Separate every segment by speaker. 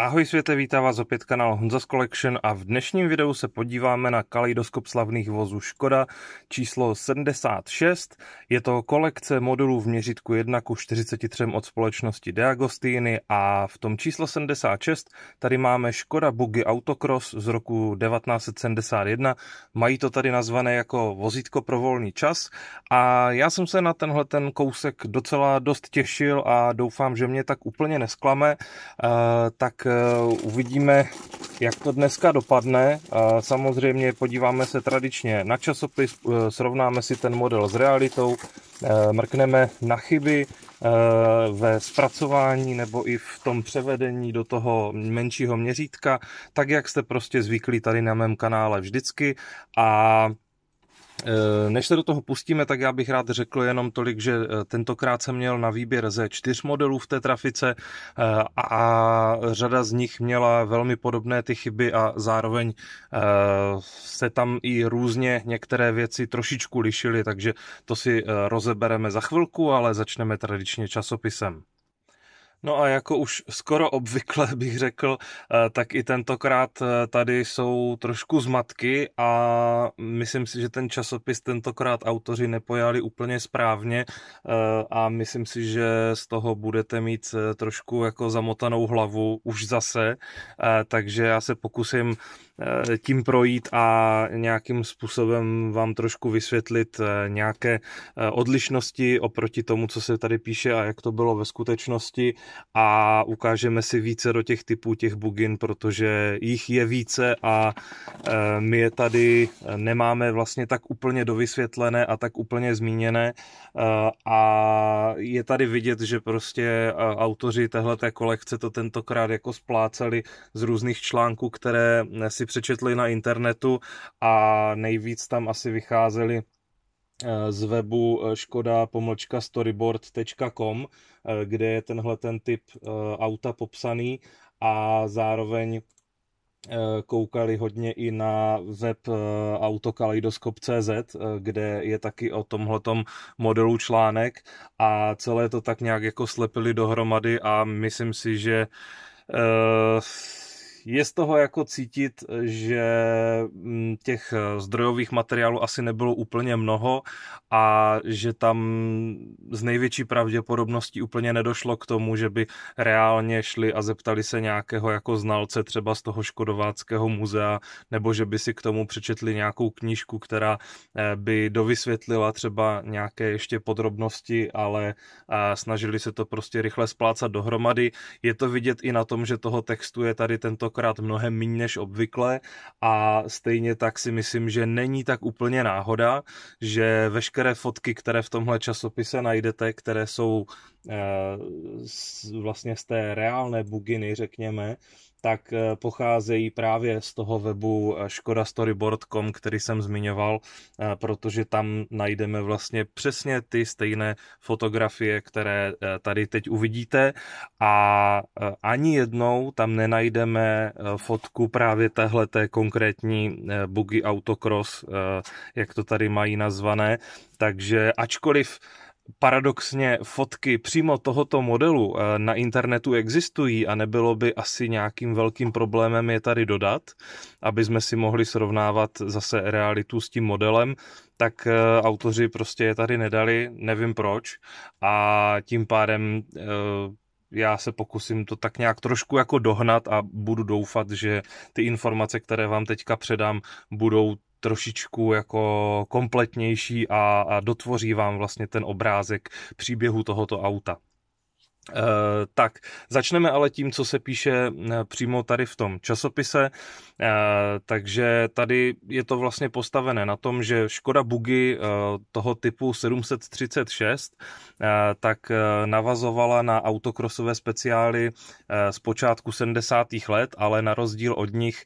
Speaker 1: Ahoj světe, vítá vás opět kanál Honzas Collection a v dnešním videu se podíváme na kaleidoskop slavných vozů Škoda číslo 76. Je to kolekce modulů v měřítku 1 ku 43 od společnosti Deagostini a v tom číslo 76 tady máme Škoda Buggy Autocross z roku 1971. Mají to tady nazvané jako vozítko pro volný čas a já jsem se na tenhle ten kousek docela dost těšil a doufám, že mě tak úplně nesklame. Uh, eh, tak Eh, uvidíme, jak to dneska dopadne. Eh, samozřejmě podíváme se tradičně na časopis, eh, srovnáme si ten model s realitou, mrkneme na chyby ve zpracování nebo i v tom převedení do toho menšího měřítka, tak jak jste prostě zvyklí tady na mém kanále vždycky a Eh, než se do toho pustíme, tak já bych rád řekl jenom tolik, že eh, tentokrát jsem měl na výběr ze čtyř modelů v té trafice eh, a řada z nich měla velmi podobné ty chyby a zároveň se tam i různě některé věci trošičku lišily, takže to si rozebereme za chvilku, ale začneme tradičně časopisem. No a jako už skoro obvykle bych řekl, eh, tak i tentokrát eh, tady jsou trošku zmatky a myslím si, že ten časopis tentokrát autoři nepojali úplně správně eh, a myslím si, že z toho budete mít trošku jako zamotanou hlavu už zase, takže já se pokusím Eh, tím projít a nějakým způsobem vám trošku vysvětlit eh, nějaké eh, odlišnosti oproti tomu, co se tady píše a jak to bylo ve skutečnosti a ukážeme si více do těch typů těch bugin, protože jich je více a my je tady nemáme vlastně tak úplně dovysvětlené a tak úplně zmíněné a je tady vidět, že prostě autoři téhleté kolekce to tentokrát jako spláceli z různých článků, které si přečetli na internetu a nejvíc tam asi vycházeli eh, z webu eh, škoda pomlčka storyboard.com, eh, kde je tenhle ten typ auta popsaný a zároveň koukali hodně i na web autokaleidoskop.cz, kde je taky o tomhletom modelu článek a celé to tak nějak jako slepili dohromady a myslím si, že uh, je z toho jako cítit, že mm, těch eh, zdrojových materiálů asi nebylo úplně mnoho a že tam z největší pravděpodobností úplně nedošlo k tomu, že by reálně šli a zeptali se nějakého jako znalce třeba z toho Škodováckého muzea, nebo že by si k tomu přečetli nějakou knížku, která eh, by dovysvětlila třeba nějaké ještě podrobnosti, ale eh, snažili se to prostě rychle splácat dohromady. Je to vidět i na tom, že toho textu je tady tento tentokrát mnohem méně než obvykle a stejně tak si myslím, že není tak úplně náhoda, že veškeré fotky, které v tomhle časopise najdete, které jsou eh, vlastně z té reálné buginy, řekněme, tak eh, pocházejí právě z toho webu eh, škodastoryboard.com, který jsem zmiňoval, eh, protože tam najdeme vlastně přesně ty stejné fotografie, které tady teď uvidíte a ani jednou tam nenajdeme fotku právě téhle té konkrétní bugy autocross, jak to tady mají nazvané, takže ačkoliv paradoxně fotky přímo tohoto modelu eh, na internetu existují a nebylo by asi nějakým velkým problémem je tady dodat, aby jsme si mohli srovnávat zase realitu s tím modelem, tak eh, autoři prostě je tady nedali, nevím proč a tím pádem eh, já se pokusím to tak nějak trošku jako dohnat a budu doufat, že ty informace, které vám teďka předám, budou trošičku jako kompletnější a, a dotvoří vám vlastně ten obrázek příběhu tohoto auta. Eh, tak, začneme ale tím, co se píše eh, přímo tady v tom časopise. Eh, takže tady je to vlastně postavené na tom, že Škoda Bugy toho typu 736 tak navazovala na autokrosové speciály z počátku 70. let, ale na rozdíl od nich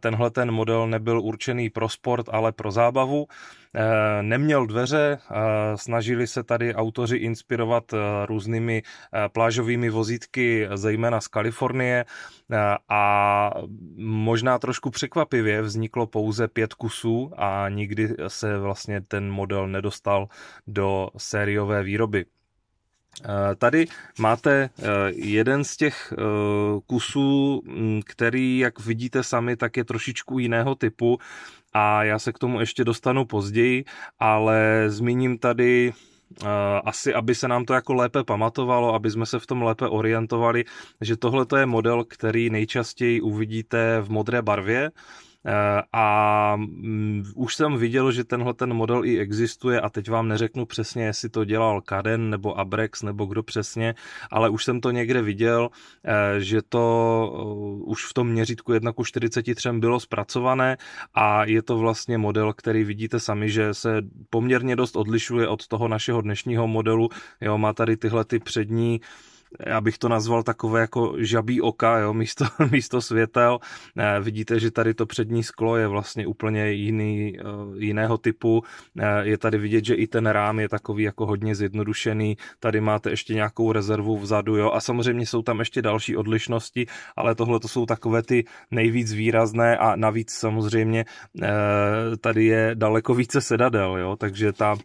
Speaker 1: tenhle ten model nebyl určený pro sport, ale pro zábavu. Eh, neměl dveře, eh, snažili se tady autoři inspirovat eh, různými plážovými vozítky, zejména z Kalifornie a možná trošku překvapivě vzniklo pouze pět kusů a nikdy se vlastně ten model nedostal do sériové výroby. Tady máte jeden z těch kusů, mm, který, jak vidíte sami, tak je trošičku jiného typu a já se k tomu ještě dostanu později, ale zmíním tady eh, asi, aby se nám to jako lépe pamatovalo, aby jsme se v tom lépe orientovali, že tohle to je model, který nejčastěji uvidíte v modré barvě, Eh, a mm, už jsem viděl, že tenhle ten model i existuje a teď vám neřeknu přesně, jestli to dělal Karen nebo Abrex nebo kdo přesně, ale už jsem to někde viděl, eh, že to eh, už v tom měřítku 1 ku 43 bylo zpracované a je to vlastně model, který vidíte sami, že se poměrně dost odlišuje od toho našeho dnešního modelu. Jo, má tady tyhle ty přední já bych to nazval takové jako žabí oka, jo, místo, místo světel. Eh, vidíte, že tady to přední sklo je vlastně úplně jiný, eh, jiného typu. Eh, je tady vidět, že i ten rám je takový jako hodně zjednodušený. Tady máte ještě nějakou rezervu vzadu, jo, a samozřejmě jsou tam ještě další odlišnosti, ale tohle to jsou takové ty nejvíc výrazné a navíc samozřejmě tady je daleko více sedadel, jo, takže ta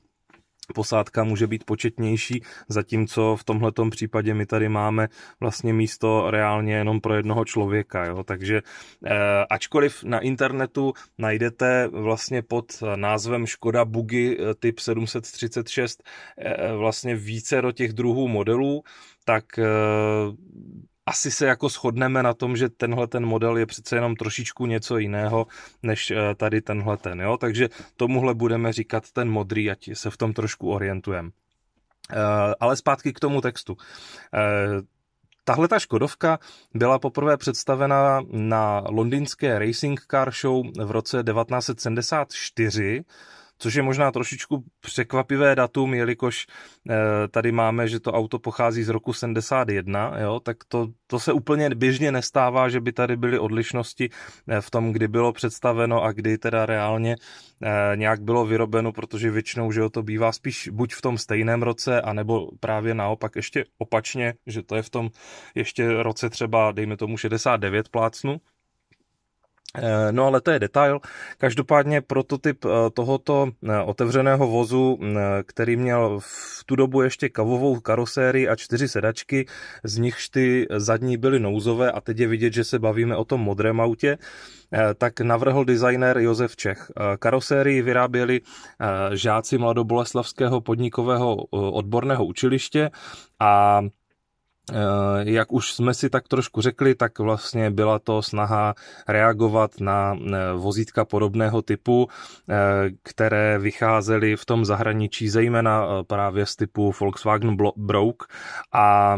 Speaker 1: posádka může být početnější, zatímco v tomhletom případě my tady máme vlastně místo reálně jenom pro jednoho člověka. Jo? Takže eh, ačkoliv na internetu najdete vlastně pod názvem Škoda Bugy eh, typ 736 eh, vlastně více do těch druhů modelů, tak asi se jako shodneme na tom, že tenhle ten model je přece jenom trošičku něco jiného, než eh, tady tenhle ten, jo? takže tomuhle budeme říkat ten modrý, ať se v tom trošku orientujeme. Eh, ale zpátky k tomu textu. Eh, tahle ta Škodovka byla poprvé představena na londýnské Racing Car Show v roce 1974 což je možná trošičku překvapivé datum, jelikož eh, tady máme, že to auto pochází z roku 71, jo, tak to, to se úplně běžně nestává, že by tady byly odlišnosti eh, v tom, kdy bylo představeno a kdy teda reálně eh, nějak bylo vyrobeno, protože většinou, že jo, to bývá spíš buď v tom stejném roce, anebo právě naopak ještě opačně, že to je v tom ještě roce třeba, dejme tomu 69 plácnu, Eh, no ale to je detail. Každopádně prototyp eh, tohoto eh, otevřeného vozu, mm, který měl v tu dobu ještě kavovou karosérii a čtyři sedačky, z nichž ty zadní byly nouzové a teď je vidět, že se bavíme o tom modrém autě, tak navrhl designér Josef Čech. Karosérii vyráběli žáci Mladoboleslavského podnikového odborného učiliště a Eh, jak už jsme si tak trošku řekli, tak vlastně byla to snaha reagovat na eh, vozítka podobného typu, eh, které vycházely v tom zahraničí, zejména právě z typu Volkswagen Brouk a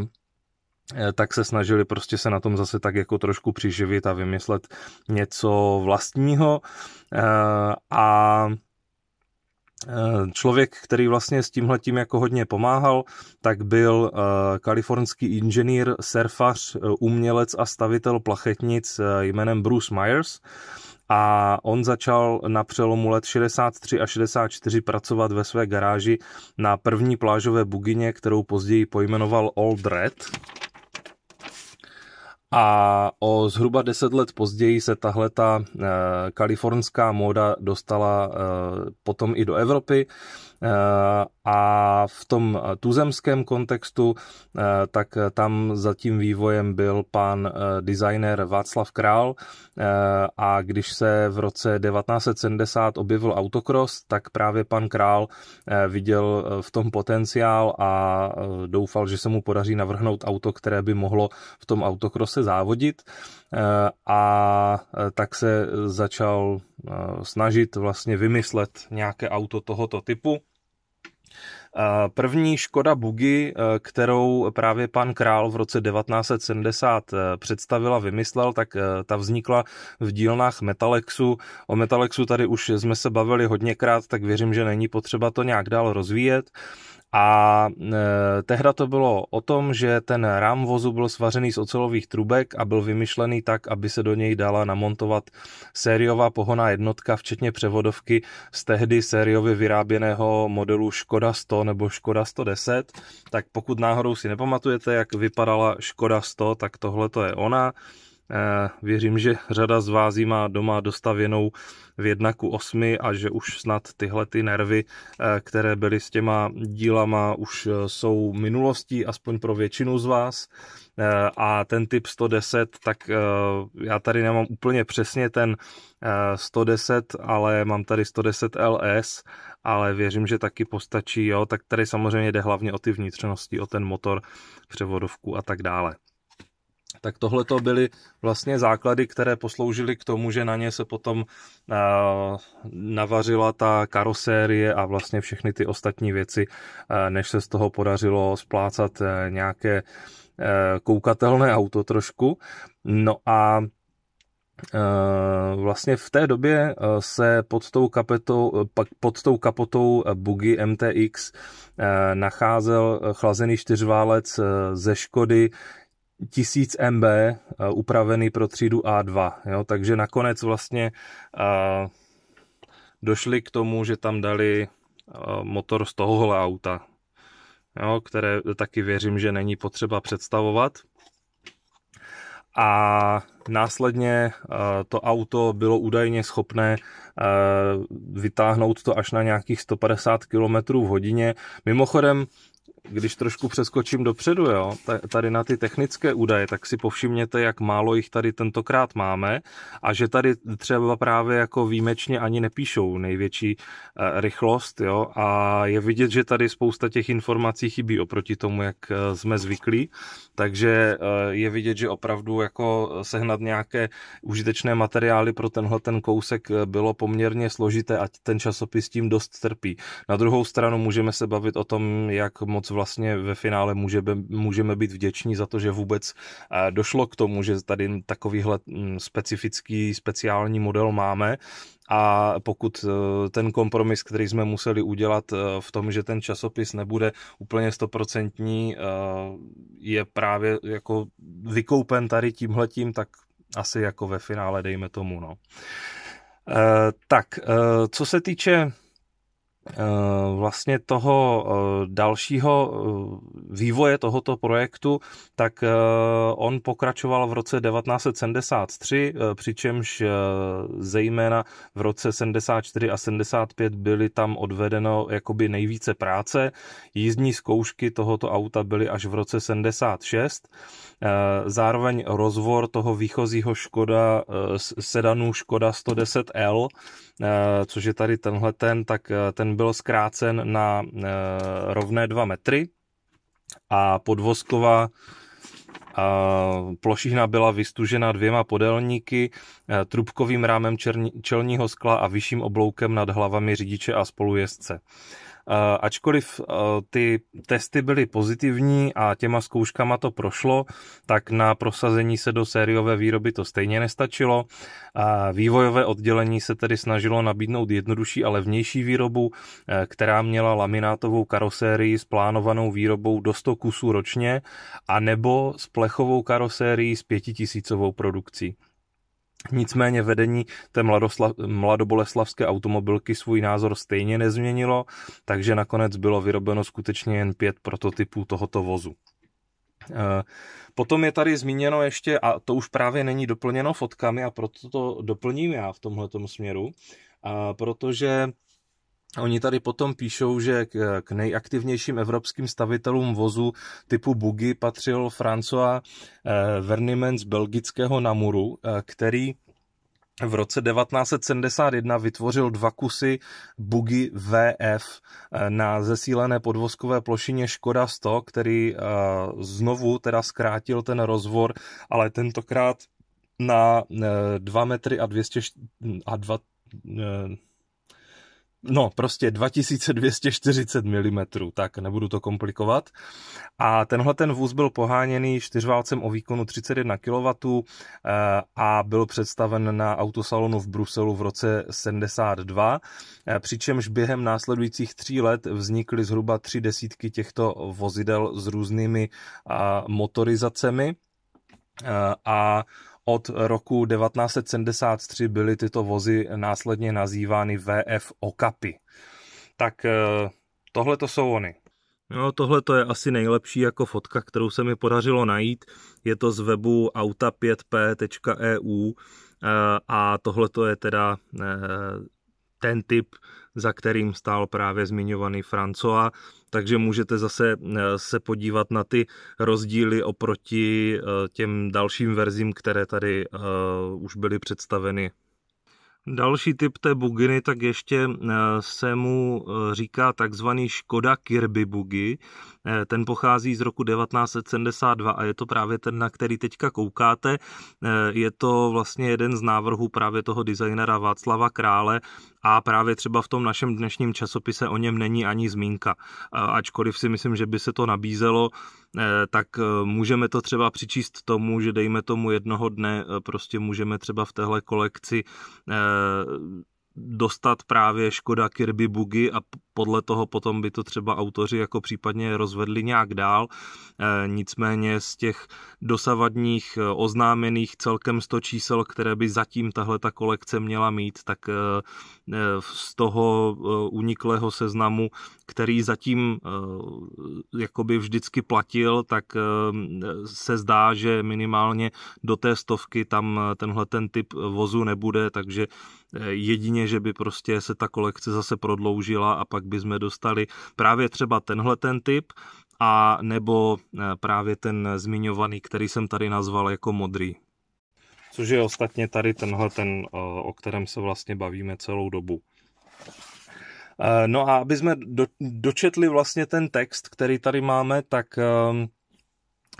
Speaker 1: tak se snažili prostě se na tom zase tak jako trošku přiživit a vymyslet něco vlastního a Eh, člověk, který vlastně s tímhle tím jako hodně pomáhal, tak byl eh, kalifornský inženýr, surfař, eh, umělec a stavitel plachetnic jménem Bruce Myers a on začal na přelomu let 63 a 64 pracovat ve své garáži na první plážové bugině, kterou později pojmenoval Old Red a o zhruba deset let později se tahle ta eh, kalifornská móda dostala eh, potom i do Evropy. Eh, a v tom eh, tuzemském kontextu, eh, tak tam za tím vývojem byl pan designer Václav Král a když se v roce 1970 objevil autokros, tak právě pan Král viděl v tom potenciál a doufal, že se mu podaří navrhnout auto, které by mohlo v tom autokrose závodit a tak se začal snažit vlastně vymyslet nějaké auto tohoto typu. Eh, první Škoda Bugy, eh, kterou právě pan Král v roce 1970 eh, představil a vymyslel, tak ta vznikla v dílnách Metalexu. O Metalexu tady už jsme se bavili hodněkrát, tak věřím, že není potřeba to nějak dál rozvíjet. A e, tehda to bylo o tom, že ten rám vozu byl svařený z ocelových trubek a byl vymyšlený tak, aby se do něj dala namontovat sériová pohoná jednotka, včetně převodovky z tehdy sériově vyráběného modelu Škoda 100 nebo Škoda 110. Tak pokud náhodou si nepamatujete, jak vypadala Škoda 100, tak tohle to je ona. Eh, věřím, že řada z vás má doma dostavěnou v 1 ku 8 a že už snad tyhle ty nervy, eh, které byly s těma dílama, už eh, jsou minulostí, aspoň pro většinu z vás. A ten typ 110, tak já tady nemám úplně přesně ten 110, ale mám tady 110 LS, ale věřím, že taky postačí, jo, tak tady samozřejmě jde hlavně o ty vnitřnosti, o ten motor, převodovku a tak dále tak tohle to byly vlastně základy, které posloužily k tomu, že na ně se potom navařila ta karosérie a vlastně všechny ty ostatní věci, než se z toho podařilo splácat e, nějaké e, koukatelné auto trošku. No a e, vlastně v té době se pod tou, kapetou, pod tou kapotou Bugy MTX nacházel chlazený čtyřválec ze Škody 1000 MB eh, upravený pro třídu A2. Jo? Takže nakonec vlastně uh, došli k tomu, že tam dali uh, motor z tohohle auta, jo? které taky věřím, že není potřeba představovat. A následně to auto bylo údajně schopné vytáhnout to až na nějakých 150 km v hodině. Mimochodem, když trošku přeskočím dopředu, jo, tady na ty technické údaje, tak si povšimněte, jak málo jich tady tentokrát máme a že tady třeba právě jako výjimečně ani nepíšou největší eh, rychlost, jo, a je vidět, že tady spousta těch informací chybí oproti tomu, jak eh, jsme zvyklí, takže eh, je vidět, že opravdu jako sehnat nějaké užitečné materiály pro tenhle ten kousek bylo poměrně složité, ať ten časopis tím dost trpí. Na druhou stranu můžeme se bavit o tom, jak moc vlastně ve finále můžeme, můžeme být vděční za to, že vůbec eh, došlo k tomu, že tady takovýhle mm, specifický, speciální model máme a pokud eh, ten kompromis, který jsme museli udělat eh, v tom, že ten časopis nebude úplně stoprocentní, je právě jako vykoupen tady tímhletím, tak asi jako ve finále dejme tomu, no. Tak, co se týče Eh, vlastně toho eh, dalšího eh, vývoje tohoto projektu, tak on pokračoval v roce 1973, přičemž zejména v roce 74 a 75 byly tam odvedeno jakoby nejvíce práce. Jízdní zkoušky tohoto auta byly až v roce 76. Zároveň rozvor toho výchozího Škoda, sedanu Škoda 110L, což je tady tenhle ten, tak ten byl zkrácen na eh, rovné 2 metry a podvozková eh, plošina byla vystužena dvěma podelníky, eh, trubkovým rámem černí, čelního skla a vyšším obloukem nad hlavami řidiče a spolujezdce. Eh, ačkoliv eh, ty testy byly pozitivní a těma zkouškama to prošlo, tak na prosazení se do sériové výroby to stejně nestačilo. a eh, Vývojové oddělení se tedy snažilo nabídnout jednodušší a levnější výrobu, která měla laminátovou karosérii s plánovanou výrobou do 100 kusů ročně a nebo s plechovou karosérii s pětitisícovou produkcí. Nicméně vedení té mladoboleslavské automobilky svůj názor stejně nezměnilo, takže nakonec bylo vyrobeno skutečně jen pět prototypů tohoto vozu. Eh, potom je tady zmíněno ještě, a to už právě není doplněno fotkami a proto to doplním já v tomhle směru, eh, protože Oni tady potom píšou, že k nejaktivnějším evropským stavitelům vozu typu Bugy patřil François eh, Verniment z belgického Namuru, eh, který v roce 1971 vytvořil dva kusy Bugy VF eh, na zesílené podvozkové plošině Škoda 100, který znovu teda zkrátil ten rozvor, ale tentokrát na 2 metry a 200 a 2 no prostě 2240 mm, tak nebudu to komplikovat. A tenhle ten vůz byl poháněný čtyřválcem o výkonu 31 kW eh, a byl představen na autosalonu v Bruselu v roce 72, eh, přičemž během následujících tří let vznikly zhruba tři desítky těchto vozidel s různými eh, motorizacemi a od roku 1973 byly tyto vozy následně nazývány VF Okapy. Tak eh, tohle to jsou oni. No, tohle to je asi nejlepší jako fotka, kterou se mi podařilo najít. Je to z webu auta5p.eu e eh, a tohle to je teda eh, ten typ, za kterým stál právě zmiňovaný Francois, takže můžete zase eh, se podívat na ty rozdíly oproti eh, těm dalším verzím, které tady eh, už byly představeny Další typ té buginy, tak ještě eh, se mu eh, říká takzvaný Škoda Kirby bugy. Eh, ten pochází z roku 1972 a je to právě ten, na který teďka koukáte. Je to vlastně jeden z návrhů právě toho designera Václava Krále a právě třeba v tom našem dnešním časopise o něm není ani zmínka. Ačkoliv si myslím, že by se to nabízelo, Eh, tak eh, můžeme to třeba přičíst tomu, že dejme tomu jednoho dne eh, prostě můžeme třeba v téhle kolekci dostat právě Škoda Kirby Bugy a podle toho potom by to třeba autoři jako případně rozvedli nějak dál. E, nicméně z těch dosavadních e, oznámených celkem 100 čísel, které by zatím tahle ta kolekce měla mít, tak e, z toho uniklého seznamu, který zatím jakoby vždycky platil, tak se zdá, že minimálně do té stovky tam tenhle ten typ vozu nebude, takže jedině, že by prostě se ta kolekce zase prodloužila a pak pak bychom dostali právě třeba tenhle ten typ, a nebo eh, právě ten zmiňovaný, který jsem tady nazval jako modrý. Což je ostatně tady tenhle ten, eh, o kterém se vlastně bavíme celou dobu. Eh, no a aby jsme dočetli vlastně ten text, který tady máme, tak ehm,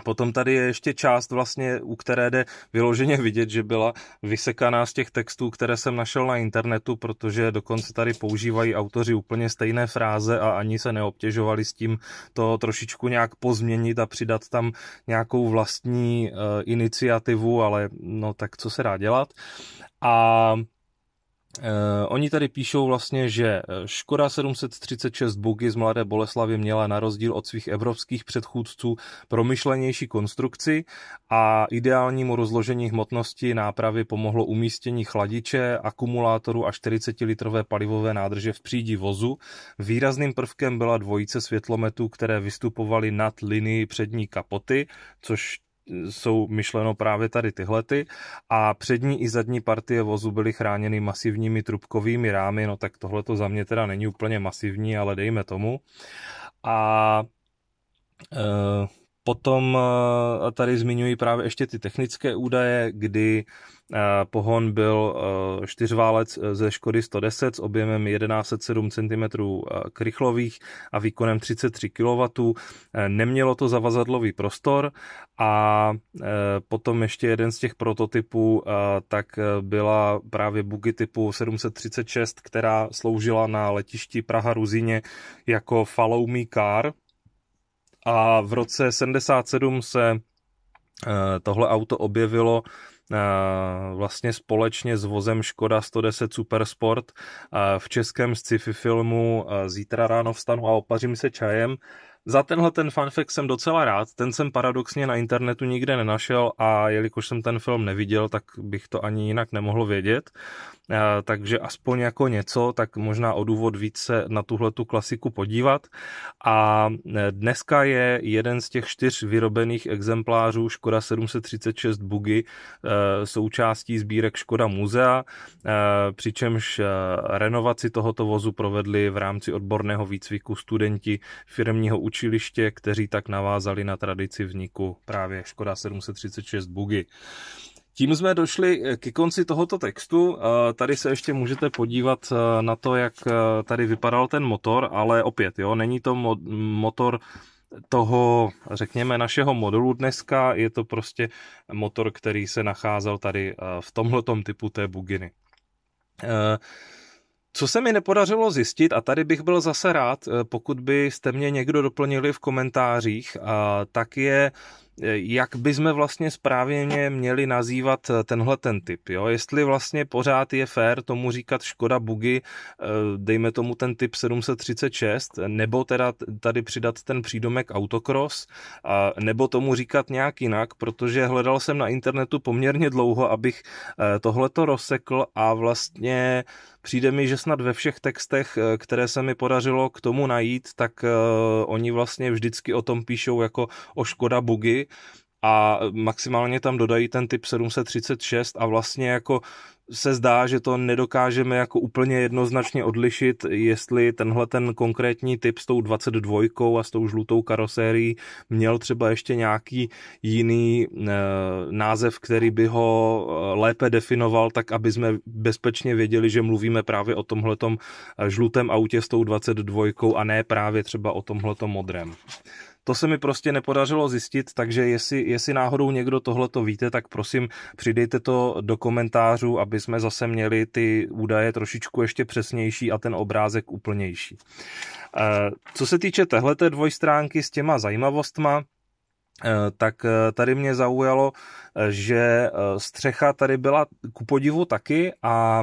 Speaker 1: Potom tady je ještě část vlastně, u které jde vyloženě vidět, že byla vysekaná z těch textů, které jsem našel na internetu, protože dokonce tady používají autoři úplně stejné fráze a ani se neobtěžovali s tím to trošičku nějak pozměnit a přidat tam nějakou vlastní eh, iniciativu, ale no tak co se dá dělat. A Uh, oni tady píšou vlastně, že eh, Škoda 736 Bugy z Mladé Boleslavy měla na rozdíl od svých evropských předchůdců promyšlenější konstrukci a ideálnímu rozložení hmotnosti nápravy pomohlo umístění chladiče, akumulátoru a 40-litrové palivové nádrže v přídi vozu. Výrazným prvkem byla dvojice světlometů, které vystupovaly nad linii přední kapoty, což jsou myšleno právě tady tyhlety a přední i zadní partie vozu byly chráněny masivními trubkovými rámy, no tak tohle to za mě teda není úplně masivní, ale dejme tomu. A e, potom e, tady zmiňují právě ještě ty technické údaje, kdy Eh, pohon byl eh, čtyřválec eh, ze Škody 110 s objemem 1107 cm krychlových a výkonem 33 kW. Nemělo to zavazadlový prostor a potom ještě jeden z těch prototypů tak byla právě bugy typu 736, která sloužila na letišti Praha-Ruzině jako follow me car, a v roce 77 se tohle auto objevilo Eh, vlastně společně s vozem Škoda 110 Supersport eh, v českém sci-fi filmu eh, Zítra ráno vstanu a opařím se čajem. Za tenhle ten fanfakt jsem docela rád, ten jsem paradoxně na internetu nikde nenašel a jelikož jsem ten film neviděl, tak bych to ani jinak nemohl vědět. Eh, takže aspoň jako něco, tak možná o důvod víc se na tuhle tu klasiku podívat. A eh, dneska je jeden z těch čtyř vyrobených exemplářů Škoda 736 Bugy eh, součástí sbírek Škoda muzea, přičemž renovaci tohoto vozu provedli v rámci odborného výcviku studenti firmního učiliště, kteří tak navázali na tradici vzniku právě Škoda 736 Bugy. Tím jsme došli eh, ke konci tohoto textu. Eh, tady se ještě můžete podívat eh, na to, jak tady vypadal ten motor, ale opět, jo, není to mo- motor toho, řekněme, našeho modelu dneska, je to prostě motor, který se nacházel tady v tomhletom typu té buginy. Co se mi nepodařilo zjistit, a tady bych byl zase rád, pokud byste mě někdo doplnili v komentářích, tak je E, jak jsme vlastně správně měli nazývat e, tenhle ten typ. Jo? Jestli vlastně pořád je fér tomu říkat škoda bugy, e, dejme tomu ten typ 736, nebo teda tady přidat ten přídomek autocross, nebo tomu říkat nějak jinak, protože hledal jsem na internetu poměrně dlouho, abych tohleto rozsekl a vlastně Přijde mi, že snad ve všech textech, eh, které se mi podařilo k tomu najít, tak eh, oni vlastně vždycky o tom píšou jako o Škoda Bugy a maximálně tam dodají ten typ 736 a vlastně jako se zdá, že to nedokážeme jako úplně jednoznačně odlišit, jestli tenhle ten konkrétní typ s tou 22 a s tou žlutou karosérií měl třeba ještě nějaký jiný e, název, který by ho eh, lépe definoval, tak aby jsme bezpečně věděli, že mluvíme právě o tomhletom eh, žlutém autě s tou 22 a ne právě třeba o tomhletom modrem. To se mi prostě nepodařilo zjistit, takže jestli, jestli náhodou někdo tohle to víte, tak prosím přidejte to do komentářů, aby jsme zase měli ty údaje trošičku ještě přesnější a ten obrázek úplnější. Eh, co se týče téhleté dvojstránky s těma zajímavostma, eh, tak eh, tady mě zaujalo, že střecha tady byla ku podivu taky a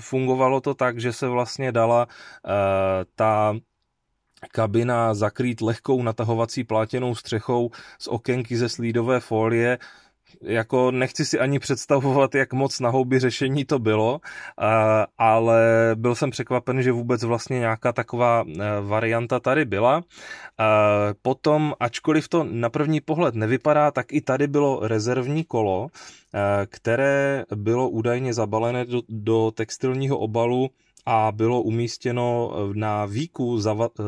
Speaker 1: fungovalo to tak, že se vlastně dala ta kabina zakrýt lehkou natahovací plátěnou střechou z okénky ze slídové folie, jako nechci si ani představovat, jak moc na houby řešení to bylo, ale byl jsem překvapen, že vůbec vlastně nějaká taková e, varianta tady byla. Potom, ačkoliv to na první pohled nevypadá, tak i tady bylo rezervní kolo, e, které bylo údajně zabalené do, do textilního obalu a bylo umístěno eh, na výku, zava, eh,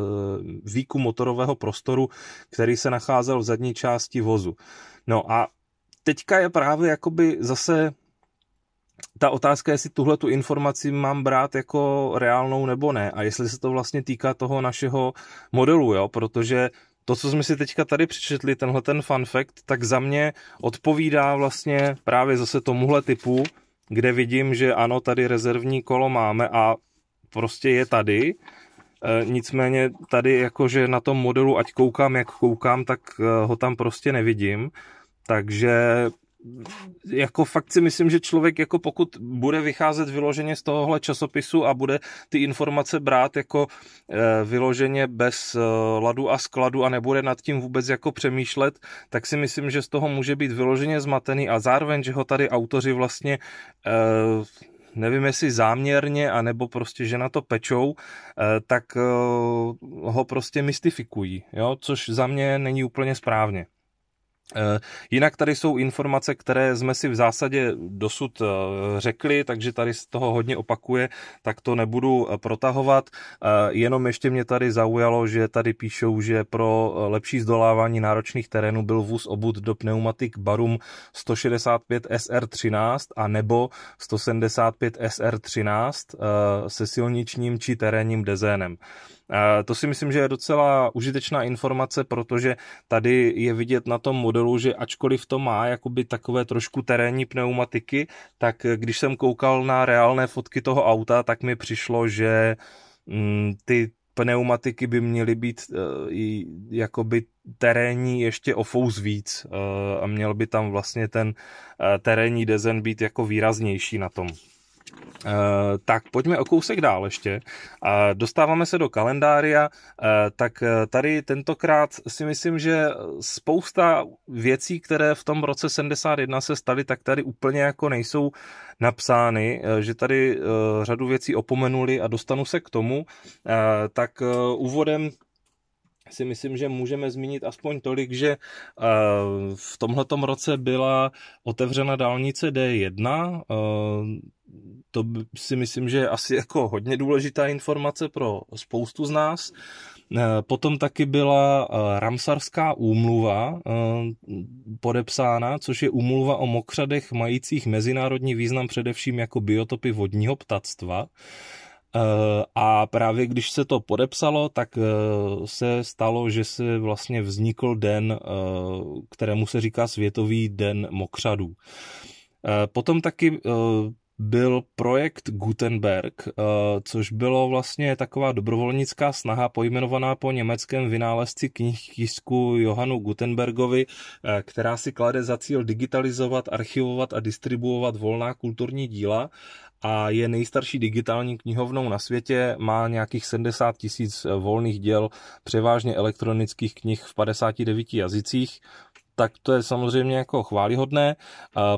Speaker 1: výku motorového prostoru, který se nacházel v zadní části vozu. No a teďka je právě jakoby zase ta otázka, jestli tuhle tu informaci mám brát jako reálnou nebo ne a jestli se to vlastně týká toho našeho modelu, jo, protože to, co jsme si teďka tady přečetli, tenhle ten fun fact, tak za mě odpovídá vlastně právě zase tomuhle typu, kde vidím, že ano, tady rezervní kolo máme a prostě je tady. E, nicméně tady jakože na tom modelu, ať koukám, jak koukám, tak e, ho tam prostě nevidím. Takže jako fakt si myslím, že člověk jako pokud bude vycházet vyloženě z tohohle časopisu a bude ty informace brát jako e, vyloženě bez e, ladu a skladu a nebude nad tím vůbec jako přemýšlet, tak si myslím, že z toho může být vyloženě zmatený a zároveň, že ho tady autoři vlastně e, nevím jestli záměrně, anebo prostě, že na to pečou, eh, tak eh, ho prostě mystifikují, jo? což za mě není úplně správně. Eh, jinak tady jsou informace, které jsme si v zásadě dosud eh, řekli, takže tady z toho hodně opakuje, tak to nebudu eh, protahovat. Jenom ještě mě tady zaujalo, že tady píšou, že pro lepší zdolávání náročných terénů byl vůz obud do pneumatik Barum 165 SR13 a nebo 175 SR13 se silničním či terénním dezénem. To si myslím, že je docela užitečná informace, protože tady je vidět na tom modelu, že ačkoliv to má jakoby takové trošku terénní pneumatiky, tak když jsem koukal na reálné fotky toho auta, tak mi přišlo, že mm, ty pneumatiky by měly být eh, jakoby terénní ještě o fous víc eh, a měl by tam vlastně ten eh, terénní dezen být jako výraznější na tom. Eh, tak pojďme o kousek dál ještě. dostáváme se do kalendária, eh, tak eh, tady tentokrát si myslím, že spousta věcí, které v tom roce 71 se staly, tak tady úplně jako nejsou napsány, že tady řadu věcí opomenuli a dostanu se k tomu, tak úvodem si myslím, že můžeme zmínit aspoň tolik, že v tomhletom roce byla otevřena dálnice D1, to si myslím, že je asi jako hodně důležitá informace pro spoustu z nás. Eh, potom taky byla eh, Ramsarská úmluva eh, podepsána, což je úmluva o mokřadech majících mezinárodní význam především jako biotopy vodního ptactva. A právě když se to podepsalo, tak se stalo, že se vlastně vznikl den, kterému se říká Světový den mokřadů. Potom taky byl projekt Gutenberg, eh, což bylo vlastně taková dobrovolnická snaha pojmenovaná po německém vynálezci knihtisku Johanu Gutenbergovi, eh, která si klade za cíl digitalizovat, archivovat a distribuovat volná kulturní díla a je nejstarší digitální knihovnou na světě, má nějakých 70 tisíc eh, volných děl, převážně elektronických knih v 59 jazycích, tak to je samozřejmě jako chválihodné.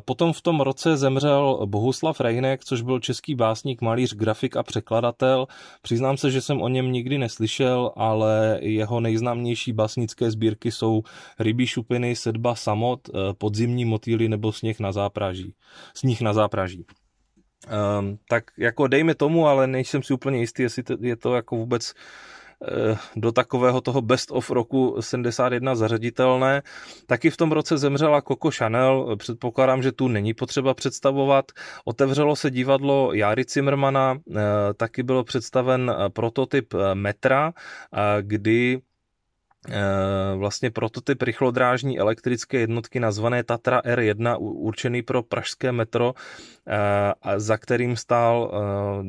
Speaker 1: Potom v tom roce zemřel Bohuslav Rejnek, což byl český básník, malíř, grafik a překladatel. Přiznám se, že jsem o něm nikdy neslyšel, ale jeho nejznámější básnické sbírky jsou Rybí šupiny, Sedba samot, eh, Podzimní motýly nebo Sněh na zápraží. Sníh na zápraží. Um, ehm, tak jako dejme tomu, ale nejsem si úplně jistý, jestli to, je to jako vůbec do takového toho best of roku 71 zařaditelné. Taky v tom roce zemřela Coco Chanel, předpokládám, že tu není potřeba představovat. Otevřelo se divadlo Jary Cimrmana, eh, taky byl představen prototyp eh, metra, eh, kdy Eh, vlastně prototyp rychlodrážní elektrické jednotky nazvané Tatra R1 určený pro pražské metro, eh, za kterým stál eh,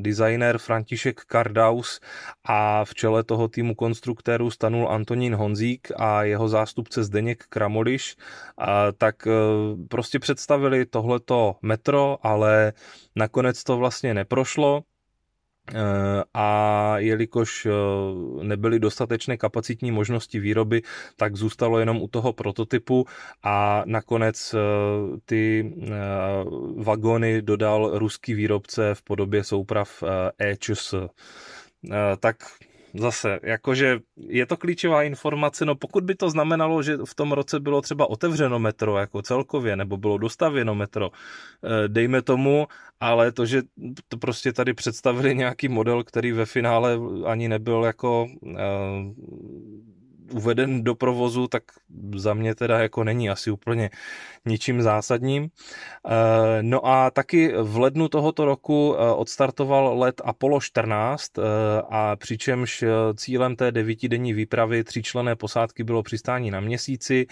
Speaker 1: designér František Kardaus a v čele toho týmu konstruktérů stanul Antonín Honzík a jeho zástupce Zdeněk Kramoliš, tak prostě představili tohleto metro, ale nakonec to vlastně neprošlo Eh, a jelikož eh, nebyly dostatečné kapacitní možnosti výroby, tak zůstalo jenom u toho prototypu a nakonec eh, ty vagony dodal ruský výrobce v podobě souprav EČS. E tak zase, jakože je to klíčová informace, no pokud by to znamenalo, že v tom roce bylo třeba otevřeno metro jako celkově, nebo bylo dostavěno metro, eh, dejme tomu, ale to, že to prostě tady představili nějaký model, který ve finále ani nebyl jako eh, uveden do provozu, tak za mě teda jako není asi úplně ničím zásadním. Eh, no a taky v lednu tohoto roku eh, odstartoval let Apollo 14 eh, a přičemž cílem té devítidenní výpravy tříčlené posádky bylo přistání na měsíci,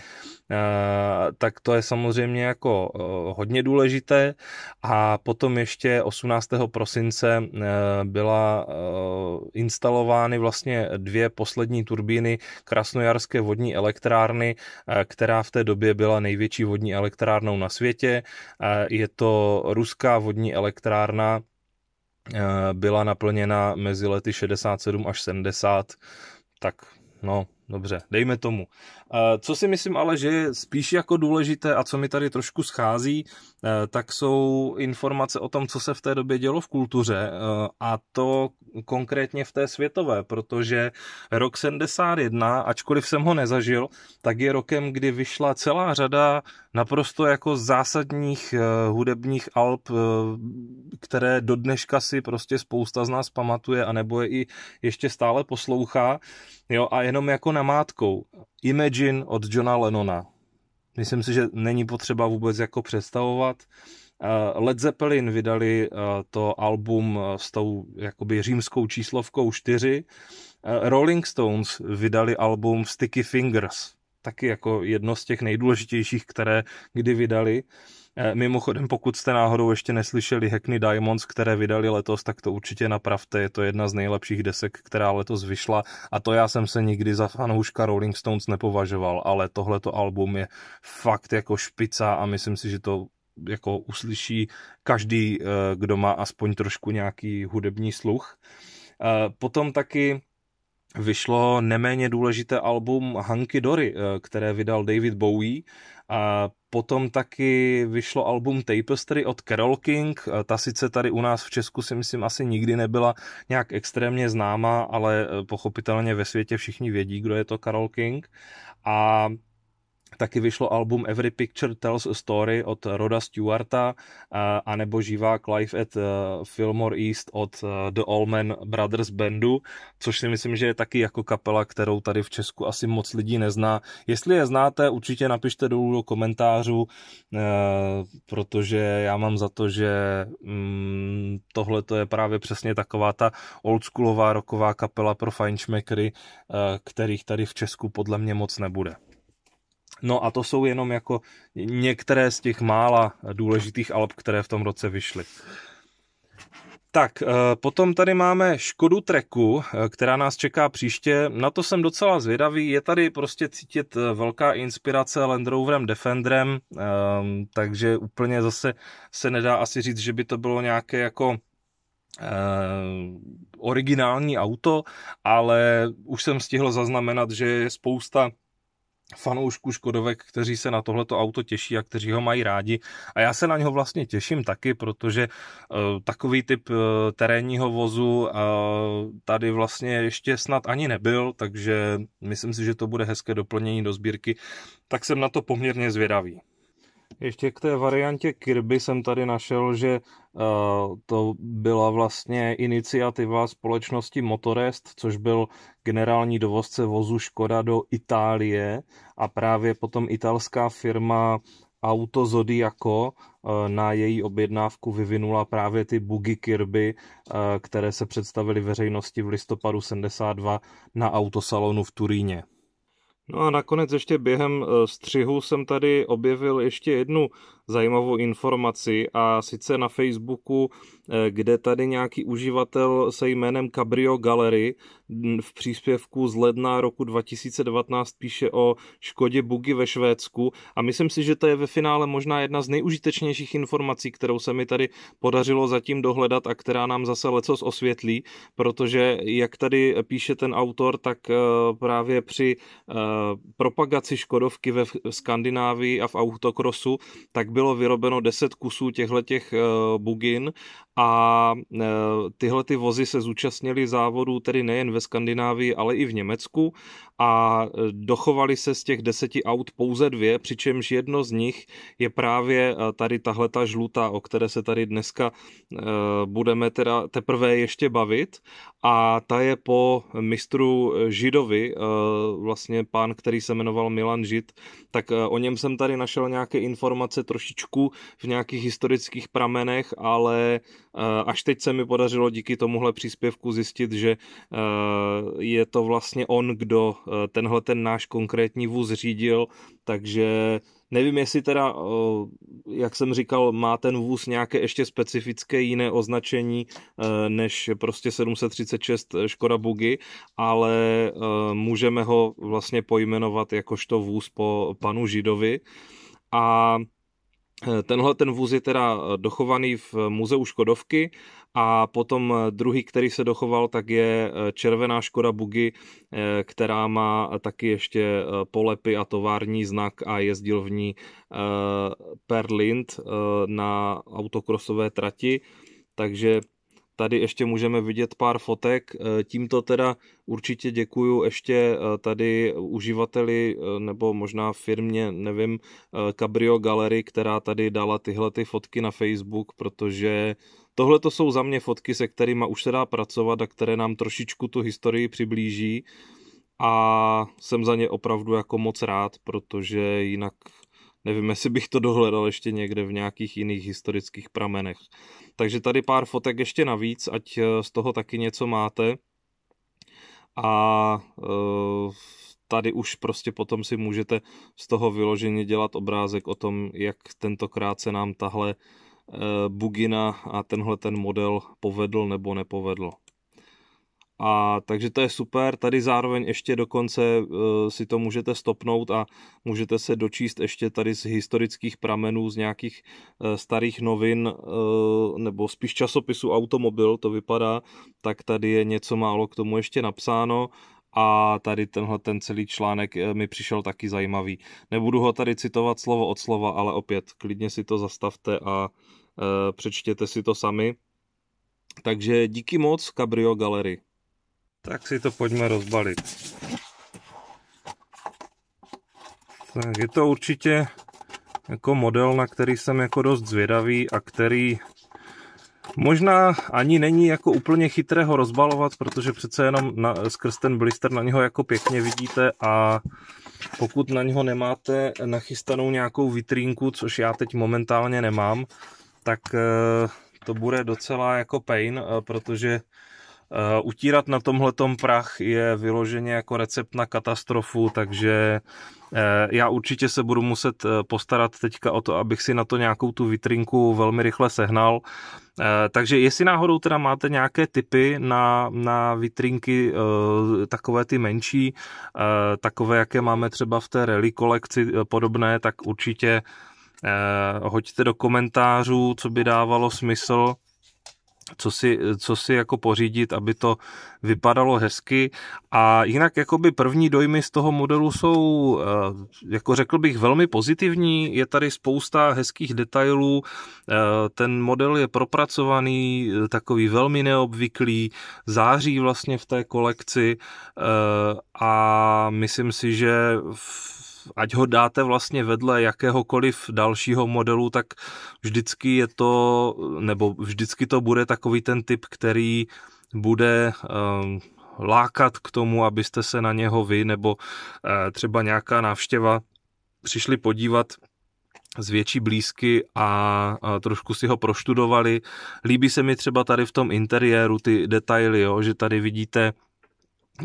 Speaker 1: tak to je samozřejmě jako hodně důležité a potom ještě 18. prosince byla instalovány vlastně dvě poslední turbíny Kras Krasnojarské vodní elektrárny, eh, která v té době byla největší vodní elektrárnou na světě. Eh, je to ruská vodní elektrárna, eh, byla naplněna mezi lety 67 až 70, tak no, dobře, dejme tomu. Eh, co si myslím ale, že je spíš jako důležité a co mi tady trošku schází, eh, tak jsou informace o tom, co se v té době dělo v kultuře eh, a to konkrétně v té světové, protože rok 71, ačkoliv jsem ho nezažil, tak je rokem, kdy vyšla celá řada naprosto jako zásadních hudebních alb, které do dneška si prostě spousta z nás pamatuje, nebo je i ještě stále poslouchá. Jo, a jenom jako namátkou. Imagine od Johna Lennona. Myslím si, že není potřeba vůbec jako představovat. Eh, Led Zeppelin vydali eh, to album eh, s tou jakoby římskou číslovkou 4. Rolling Stones vydali album Sticky Fingers, taky jako jedno z těch nejdůležitějších, které kdy vydali. Eh, mimochodem, pokud jste náhodou ještě neslyšeli Hackney Diamonds, které vydali letos, tak to určitě napravte, je to jedna z nejlepších desek, která letos vyšla a to já jsem se nikdy za fanouška Rolling Stones nepovažoval, ale tohleto album je fakt jako špica a myslím si, že to jako uslyší každý, eh, kdo má aspoň trošku nějaký hudební sluch. Eh, potom taky vyšlo neméně důležité album Hanky Dory, eh, které vydal David Bowie a potom taky vyšlo album Tapestry od Carol King, eh, ta sice tady u nás v Česku si myslím asi nikdy nebyla nějak extrémně známá, ale eh, pochopitelně ve světě všichni vědí, kdo je to Carol King a Taky vyšlo album Every Picture Tells a Story od Roda Stewarta a nebo živá Life at eh, Fillmore East od eh, The Allman Brothers Bandu, což si myslím, že je taky jako kapela, kterou tady v Česku asi moc lidí nezná. Jestli je znáte, určitě napište dolů do komentářů, eh, protože já mám za to, že mm, tohle to je právě přesně taková ta oldschoolová roková kapela pro fajnšmekry, kterých tady v Česku podle mě moc nebude. No a to jsou jenom jako některé z těch mála důležitých alb, které v tom roce vyšly. Tak, eh, potom tady máme Škodu Treku, eh, která nás čeká příště. Na to jsem docela zvědavý. Je tady prostě cítit eh, velká inspirace Land Roverem Defenderem, ehm, takže úplně zase se nedá asi říct, že by to bylo nějaké jako originální auto, ale už jsem stihl zaznamenat, že je spousta fanoušků Škodovek, kteří se na tohleto auto těší a kteří ho mají rádi. A já se na něho vlastně těším taky, protože uh, takový typ uh, terénního vozu uh, tady vlastně ještě snad ani nebyl, takže myslím si, že to bude hezké doplnění do sbírky. Tak jsem na to poměrně zvědavý. Ještě k té variantě Kirby jsem tady našel, že eh, to byla vlastně iniciativa společnosti Motorest, což byl generální dovozce vozu Škoda do Itálie a právě potom italská firma Auto Zodiaco eh, na její objednávku vyvinula právě ty bugy Kirby, eh, které se představily veřejnosti v listopadu 72 na autosalonu v Turíně. No a nakonec ještě během eh, střihu jsem tady objevil ještě jednu zajímavou informaci a sice na Facebooku, eh, kde tady nějaký uživatel se jménem Cabrio Gallery mm, v příspěvku z ledna roku 2019 píše o škodě bugy ve Švédsku a myslím si, že to je ve finále možná jedna z nejužitečnějších informací, kterou se mi tady podařilo zatím dohledat a která nám zase lecos osvětlí, protože jak tady píše ten autor, tak eh, právě při propagaci Škodovky ve Skandinávii a v autokrosu, tak bylo vyrobeno 10 kusů těchto těch eh, bugin a eh, tyhle ty vozy se zúčastnily závodů tedy nejen ve Skandinávii, ale i v Německu a e, dochovaly se z těch deseti aut pouze dvě, přičemž jedno z nich je právě e, tady tahle ta žlutá, o které se tady dneska e, budeme teda teprve ještě bavit a ta je po mistru Židovi, vlastně pán, který se jmenoval Milan Žid, tak o něm jsem tady našel nějaké informace trošičku v nějakých historických pramenech, ale až teď se mi podařilo díky tomuhle příspěvku zjistit, že je to vlastně on, kdo Eh, tenhle ten náš konkrétní vůz řídil, takže Nevím, jestli teda, eh, jak jsem říkal, má ten vůz nějaké ještě specifické jiné označení eh, než prostě 736 Škoda Bugy, ale můžeme ho vlastně pojmenovat jakožto vůz po panu Židovi. A Tenhle ten vůz je teda dochovaný v muzeu Škodovky a potom eh, druhý, který se dochoval, tak je eh, červená Škoda Bugy, eh, která má taky ještě polepy a tovární znak a jezdil v ní Per na autokrosové trati. Takže tady ještě můžeme vidět pár fotek. Tímto teda určitě děkuju ještě tady uživateli nebo možná firmě, nevím, Cabrio Gallery, která tady dala tyhle ty fotky na Facebook, protože Tohle to jsou za mě fotky, se kterými už se dá pracovat a které nám trošičku tu historii přiblíží a jsem za ně opravdu jako moc rád, protože jinak nevím, jestli bych to dohledal ještě někde v nějakých jiných historických pramenech. Takže tady pár fotek ještě navíc, ať eh, z toho taky něco máte. A eh, tady už prostě potom si můžete z toho vyloženě dělat obrázek o tom, jak tentokrát se nám tahle Eh, Bugina a tenhle ten model povedl nebo nepovedl. A takže to je super, tady zároveň ještě dokonce eh, si to můžete stopnout a můžete se dočíst ještě tady z historických pramenů, z nějakých eh, starých novin nebo spíš časopisu Automobil to vypadá, tak tady je něco málo k tomu ještě napsáno a tady tenhle ten celý článek mi přišel taky zajímavý. Nebudu ho tady citovat slovo od slova, ale opět klidně si to zastavte a Eh, přečtěte si to sami. Takže díky moc Cabrio Gallery. Tak si to pojďme rozbalit. Tak je to určitě jako model, na který jsem jako dost zvědavý a který možná ani není jako úplně chytré ho rozbalovat, protože přece jenom na, skrz ten blister na něho jako pěkně vidíte a pokud na něho nemáte nachystanou nějakou vitrínku, což já teď momentálně nemám, tak eh, to bude docela jako pain, eh, protože eh, utírat na tom prach je vyloženě jako recept na katastrofu, takže já určitě se budu muset postarat teďka o to, abych si na to nějakou tu vitrinku velmi rychle sehnal. Takže jestli náhodou teda máte nějaké typy na, na vitrinky, takové ty menší, takové, jaké máme třeba v té rally kolekci podobné, tak určitě Eh, hoďte do komentářů, co by dávalo smysl, co si, co si jako pořídit, aby to vypadalo hezky. A jinak jakoby první dojmy z toho modelu jsou, eh, jako řekl bych, velmi pozitivní. Je tady spousta hezkých detailů. Eh, ten model je propracovaný, eh, takový velmi neobvyklý, září vlastně v té kolekci a myslím si, že v ať ho dáte vlastně vedle jakéhokoliv dalšího modelu, tak vždycky je to, nebo vždycky to bude takový ten typ, který bude ehm, lákat k tomu, abyste se na něho vy nebo uh, třeba nějaká návštěva přišli podívat z větší blízky a trošku si ho proštudovali. Líbí se mi třeba tady v tom interiéru ty detaily, jo, že tady vidíte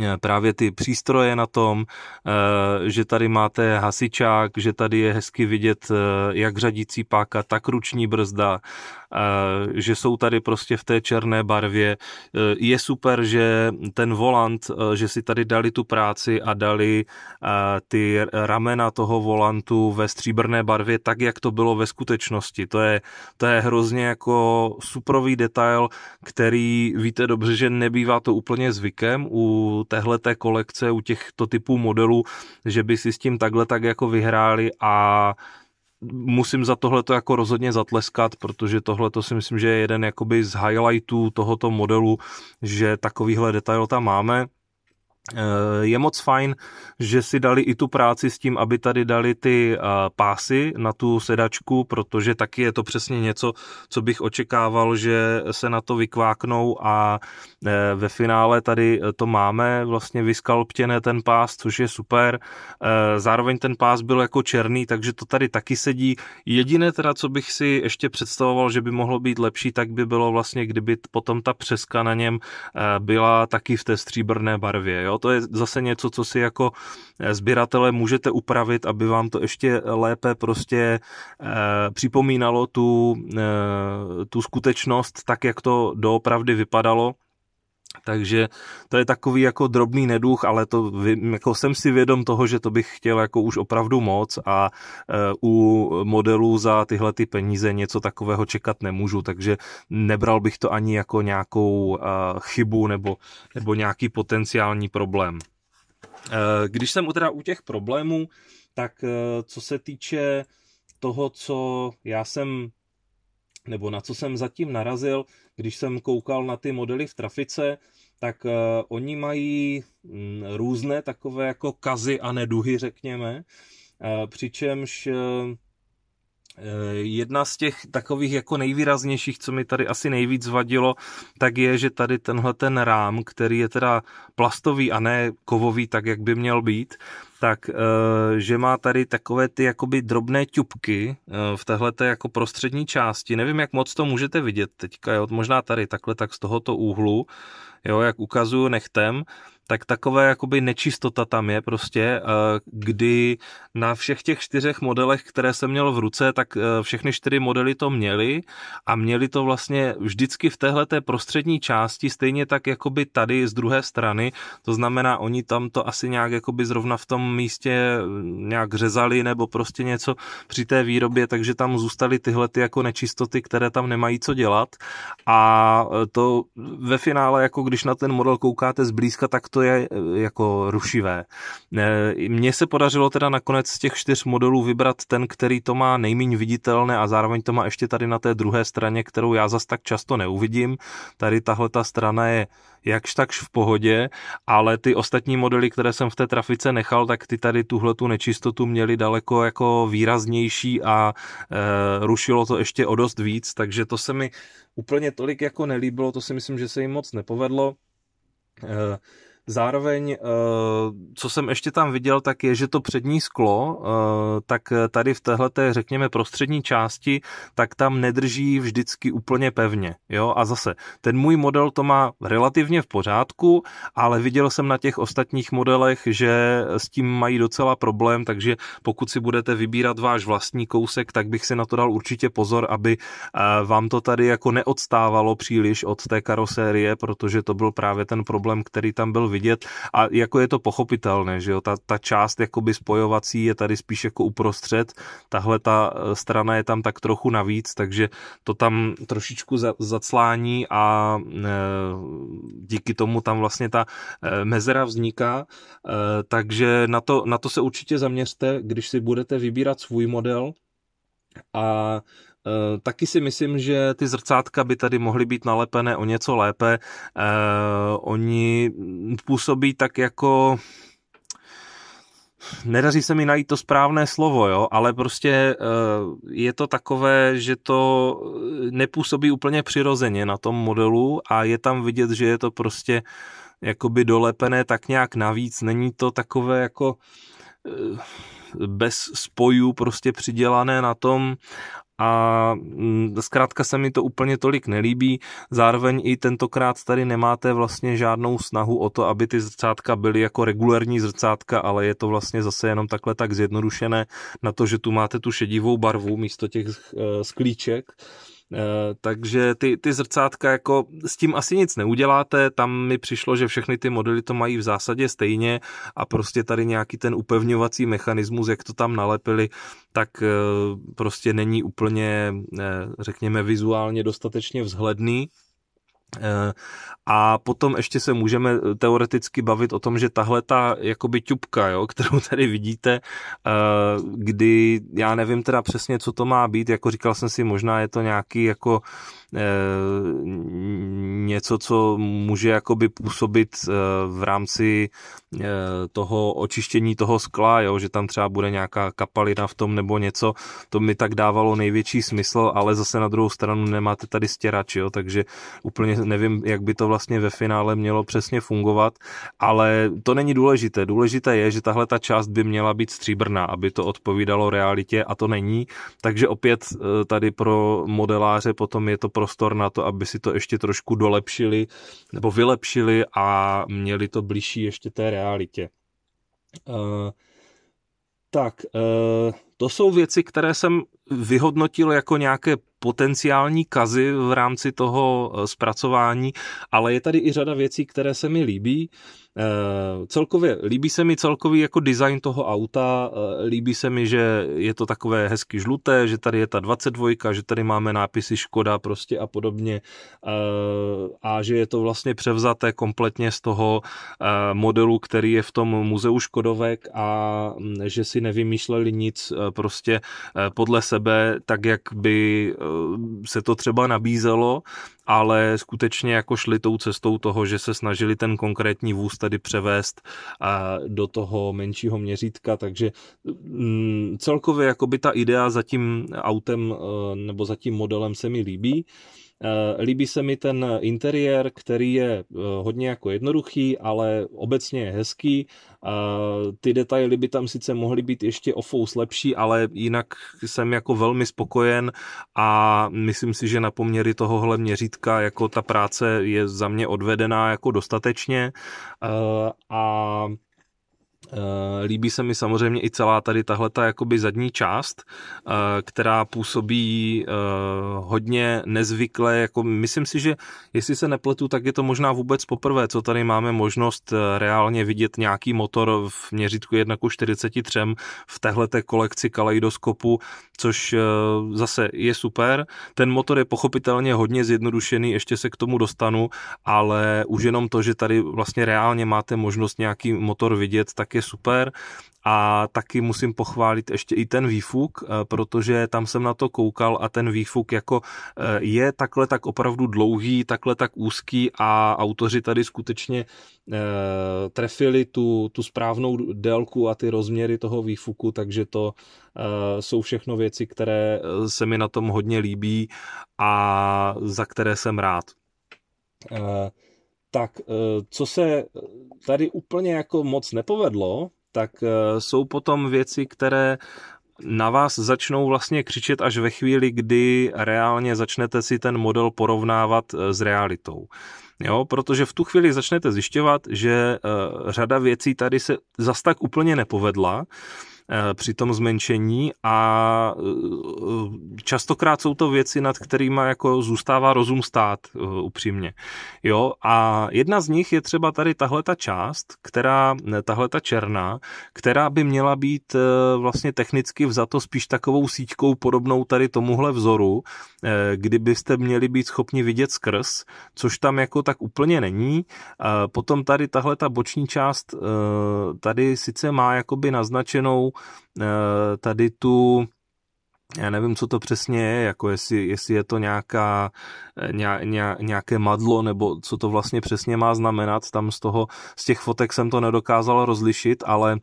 Speaker 1: Eh, právě ty přístroje na tom, eh, že tady máte hasičák, že tady je hezky vidět eh, jak řadící páka, tak ruční brzda Eh, že jsou tady prostě v té černé barvě. Eh, je super, že ten volant, eh, že si tady dali tu práci a dali ty ramena toho volantu ve stříbrné barvě tak, jak to bylo ve skutečnosti. To je, to je hrozně jako suprový detail, který víte dobře, že nebývá to úplně zvykem u téhleté kolekce, u těchto typů modelů, že by si s tím takhle tak jako vyhráli a musím za tohle to jako rozhodně zatleskat, protože tohle to si myslím, že je jeden jakoby z highlightů tohoto modelu, že takovýhle detail tam máme. Eh, je moc fajn, že si dali i tu práci s tím, aby tady dali ty eh, pásy na tu sedačku, protože taky je to přesně něco, co bych očekával, že se na to vykváknou a eh, ve finále tady to máme, vlastně vyskalptěné ten pás, což je super. Zároveň ten pás byl jako černý, takže to tady taky sedí. Jediné teda, co bych si ještě představoval, že by mohlo být lepší, tak by bylo vlastně, kdyby potom ta přeska na něm byla taky v té stříbrné barvě, jo? Jo? To je zase něco, co si jako eh, sběratele můžete upravit, aby vám to ještě lépe prostě eh, připomínalo tu, eh, tu skutečnost tak, jak to doopravdy vypadalo takže to je takový jako drobný neduch, ale to jako jsem si vědom toho, že to bych chtěl jako už opravdu moc a e, u modelů za tyhle ty peníze něco takového čekat nemůžu, takže nebral bych to ani jako nějakou e, chybu nebo, nebo nějaký potenciální problém. E, když jsem teda u těch problémů, tak co se týče toho, co já jsem nebo na co jsem zatím narazil, když jsem koukal na ty modely v trafice, tak eh, oni mají mm, různé takové jako kazy a neduhy, řekněme, eh, přičemž eh, Eh, jedna z těch takových jako nejvýraznějších, co mi tady asi nejvíc vadilo, tak je, že tady tenhle ten rám, který je teda plastový a ne kovový, tak jak by měl být, tak eh, že má tady takové ty jakoby drobné ťupky eh, v téhle jako prostřední části. Nevím, jak moc to můžete vidět teďka, jo? možná tady takhle tak z tohoto úhlu, jo, jak ukazuju nechtem, tak taková jakoby nečistota tam je prostě, eh, kdy na všech těch čtyřech modelech, které jsem měl v ruce, tak eh, všechny čtyři modely to měly a měli to vlastně vždycky v téhle té prostřední části, stejně tak jakoby tady z druhé strany, to znamená oni tam to asi nějak jakoby zrovna v tom místě eh, nějak řezali nebo prostě něco při té výrobě, takže tam zůstaly tyhle ty jako nečistoty, které tam nemají co dělat a to ve finále jako když když na ten model koukáte zblízka, tak to je eh, jako rušivé. Eh, mně se podařilo teda nakonec z těch čtyř modelů vybrat ten, který to má nejméně viditelné a zároveň to má ještě tady na té druhé straně, kterou já zas tak často neuvidím. Tady tahle ta strana je jakž takž v pohodě, ale ty ostatní modely, které jsem v té trafice nechal, tak ty tady tuhle tu nečistotu měly daleko jako výraznější a e, rušilo to ještě o dost víc, takže to se mi úplně tolik jako nelíbilo, to si myslím, že se jim moc nepovedlo. E, Zároveň, eh, co jsem ještě tam viděl, tak je, že to přední sklo, eh, tak tady v téhle, řekněme, prostřední části, tak tam nedrží vždycky úplně pevně. Jo? A zase, ten můj model to má relativně v pořádku, ale viděl jsem na těch ostatních modelech, že s tím mají docela problém, takže pokud si budete vybírat váš vlastní kousek, tak bych si na to dal určitě pozor, aby eh, vám to tady jako neodstávalo příliš od té karosérie, protože to byl právě ten problém, který tam byl vidět a jako je to pochopitelné, že jo, ta, ta část jakoby spojovací je tady spíš jako uprostřed, tahle ta eh, strana je tam tak trochu navíc, takže to tam trošičku za, zaclání a e, díky tomu tam vlastně ta e, mezera vzniká, e, takže na to, na to se určitě zaměřte, když si budete vybírat svůj model, a Eh, taky si myslím, že ty zrcátka by tady mohly být nalepené o něco lépe. Eh, oni působí tak jako nedaří se mi najít to správné slovo, jo, ale prostě eh, je to takové, že to nepůsobí úplně přirozeně na tom modelu a je tam vidět, že je to prostě jakoby dolepené tak nějak navíc, není to takové jako bez spojů prostě přidělané na tom a mm, zkrátka se mi to úplně tolik nelíbí. Zároveň i tentokrát tady nemáte vlastně žádnou snahu o to, aby ty zrcátka byly jako regulární zrcátka, ale je to vlastně zase jenom takhle tak zjednodušené na to, že tu máte tu šedivou barvu místo těch eh, sklíček. Eh, takže ty, ty zrcátka jako s tím asi nic neuděláte, tam mi přišlo, že všechny ty modely to mají v zásadě stejně a prostě tady nějaký ten upevňovací mechanismus, jak to tam nalepili, tak eh, prostě není úplně, eh, řekněme, vizuálně dostatečně vzhledný, Eh, a potom ještě se můžeme eh, teoreticky bavit o tom, že tahle ta jakoby ťupka, jo, kterou tady vidíte, eh, kdy já nevím teda přesně, co to má být, jako říkal jsem si, možná je to nějaký jako Eh, něco, co může jakoby působit eh, v rámci eh, toho očištění toho skla, jo, že tam třeba bude nějaká kapalina v tom nebo něco, to mi tak dávalo největší smysl, ale zase na druhou stranu nemáte tady stěrač, jo, takže úplně nevím, jak by to vlastně ve finále mělo přesně fungovat, ale to není důležité. Důležité je, že tahle ta část by měla být stříbrná, aby to odpovídalo realitě a to není, takže opět tady pro modeláře potom je to pro prostě prostor na to, aby si to ještě trošku dolepšili nebo vylepšili a měli to blížší ještě té realitě. Uh, tak, uh, to jsou věci, které jsem vyhodnotil jako nějaké potenciální kazy v rámci toho eh, zpracování, ale je tady i řada věcí, které se mi líbí. Eh, celkově, líbí se mi celkový jako design toho auta, eh, líbí se mi, že je to takové hezky žluté, že tady je ta 22, že tady máme nápisy Škoda prostě a podobně a že je to vlastně převzaté kompletně z toho modelu, který je v tom muzeu Škodovek a mm, že si nevymýšleli nic prostě podle sebe, tak jak by se to třeba nabízelo, ale skutečně jako šli tou cestou toho, že se snažili ten konkrétní vůz tady převést a do toho menšího měřítka, takže mm, celkově jakoby ta idea za tím autem e, nebo za tím modelem se mi líbí. E, líbí se mi ten interiér, který je e, hodně jako jednoduchý, ale obecně je hezký. Ty detaily by tam sice mohly být ještě o fous lepší, ale jinak jsem jako velmi spokojen a myslím si, že na poměry tohohle měřítka jako ta práce je za mě odvedená jako dostatečně a Eh, líbí se mi samozřejmě i celá tady tahle jakoby zadní část, eh, která působí eh, hodně nezvykle. Jako myslím si, že jestli se nepletu, tak je to možná vůbec poprvé, co tady máme možnost reálně vidět nějaký motor v měřítku 1 43 v téhle kolekci kaleidoskopu, což zase je super. Ten motor je pochopitelně hodně zjednodušený, ještě se k tomu dostanu, ale už jenom to, že tady vlastně reálně máte možnost nějaký motor vidět, tak je super. A taky musím pochválit ještě i ten výfuk, eh, protože tam jsem na to koukal a ten výfuk jako eh, je takhle tak opravdu dlouhý, takhle tak úzký a autoři tady skutečně eh, trefili tu, tu správnou délku a ty rozměry toho výfuku, takže to jsou všechno věci, které se mi na tom hodně líbí a za které jsem rád tak eh, co se eh, tady úplně jako moc nepovedlo, tak eh, jsou potom věci, které na vás začnou vlastně křičet až ve chvíli, kdy reálně začnete si ten model porovnávat s realitou. Jo, protože v tu chvíli začnete zjišťovat, že řada věcí tady se zas tak úplně nepovedla, Eh, při tom zmenšení a eh, častokrát jsou to věci, nad kterými jako zůstává rozum stát eh, upřímně. Jo? A jedna z nich je třeba tady tahle ta část, která, tahle ta černá, která by měla být vlastně technicky vzato spíš takovou síťkou podobnou tady tomuhle vzoru, kdybyste měli být schopni vidět skrz, což tam jako tak úplně není. Potom tady tahle ta boční část tady sice má jakoby naznačenou Eh, tady tu já nevím, co to přesně je, jako jestli, jestli je to nějaká, eh, ně, ně, nějaké madlo, nebo co to vlastně přesně má znamenat, tam z toho, z těch fotek jsem to nedokázal rozlišit, ale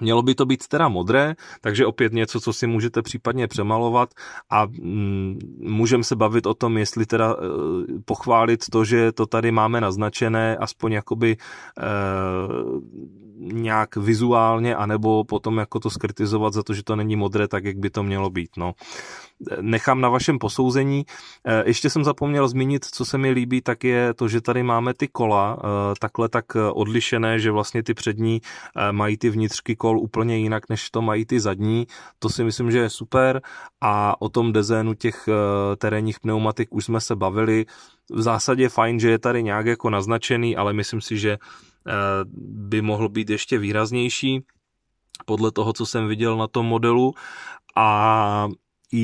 Speaker 1: Mělo by to být teda modré, takže opět něco, co si můžete případně přemalovat a mm, můžeme se bavit o tom, jestli teda eh, pochválit to, že to tady máme naznačené, aspoň jakoby eh, nějak vizuálně, anebo potom jako to skritizovat za to, že to není modré, tak jak by to mělo být. No. Nechám na vašem posouzení. E, ještě jsem zapomněl zmínit, co se mi líbí, tak je to, že tady máme ty kola e, takhle tak odlišené, že vlastně ty přední e, mají ty vnitřky kol úplně jinak, než to mají ty zadní. To si myslím, že je super a o tom dezénu těch terénních pneumatik už jsme se bavili v zásadě fajn, že je tady nějak jako naznačený, ale myslím si, že eh, by mohl být ještě výraznější podle toho, co jsem viděl na tom modelu a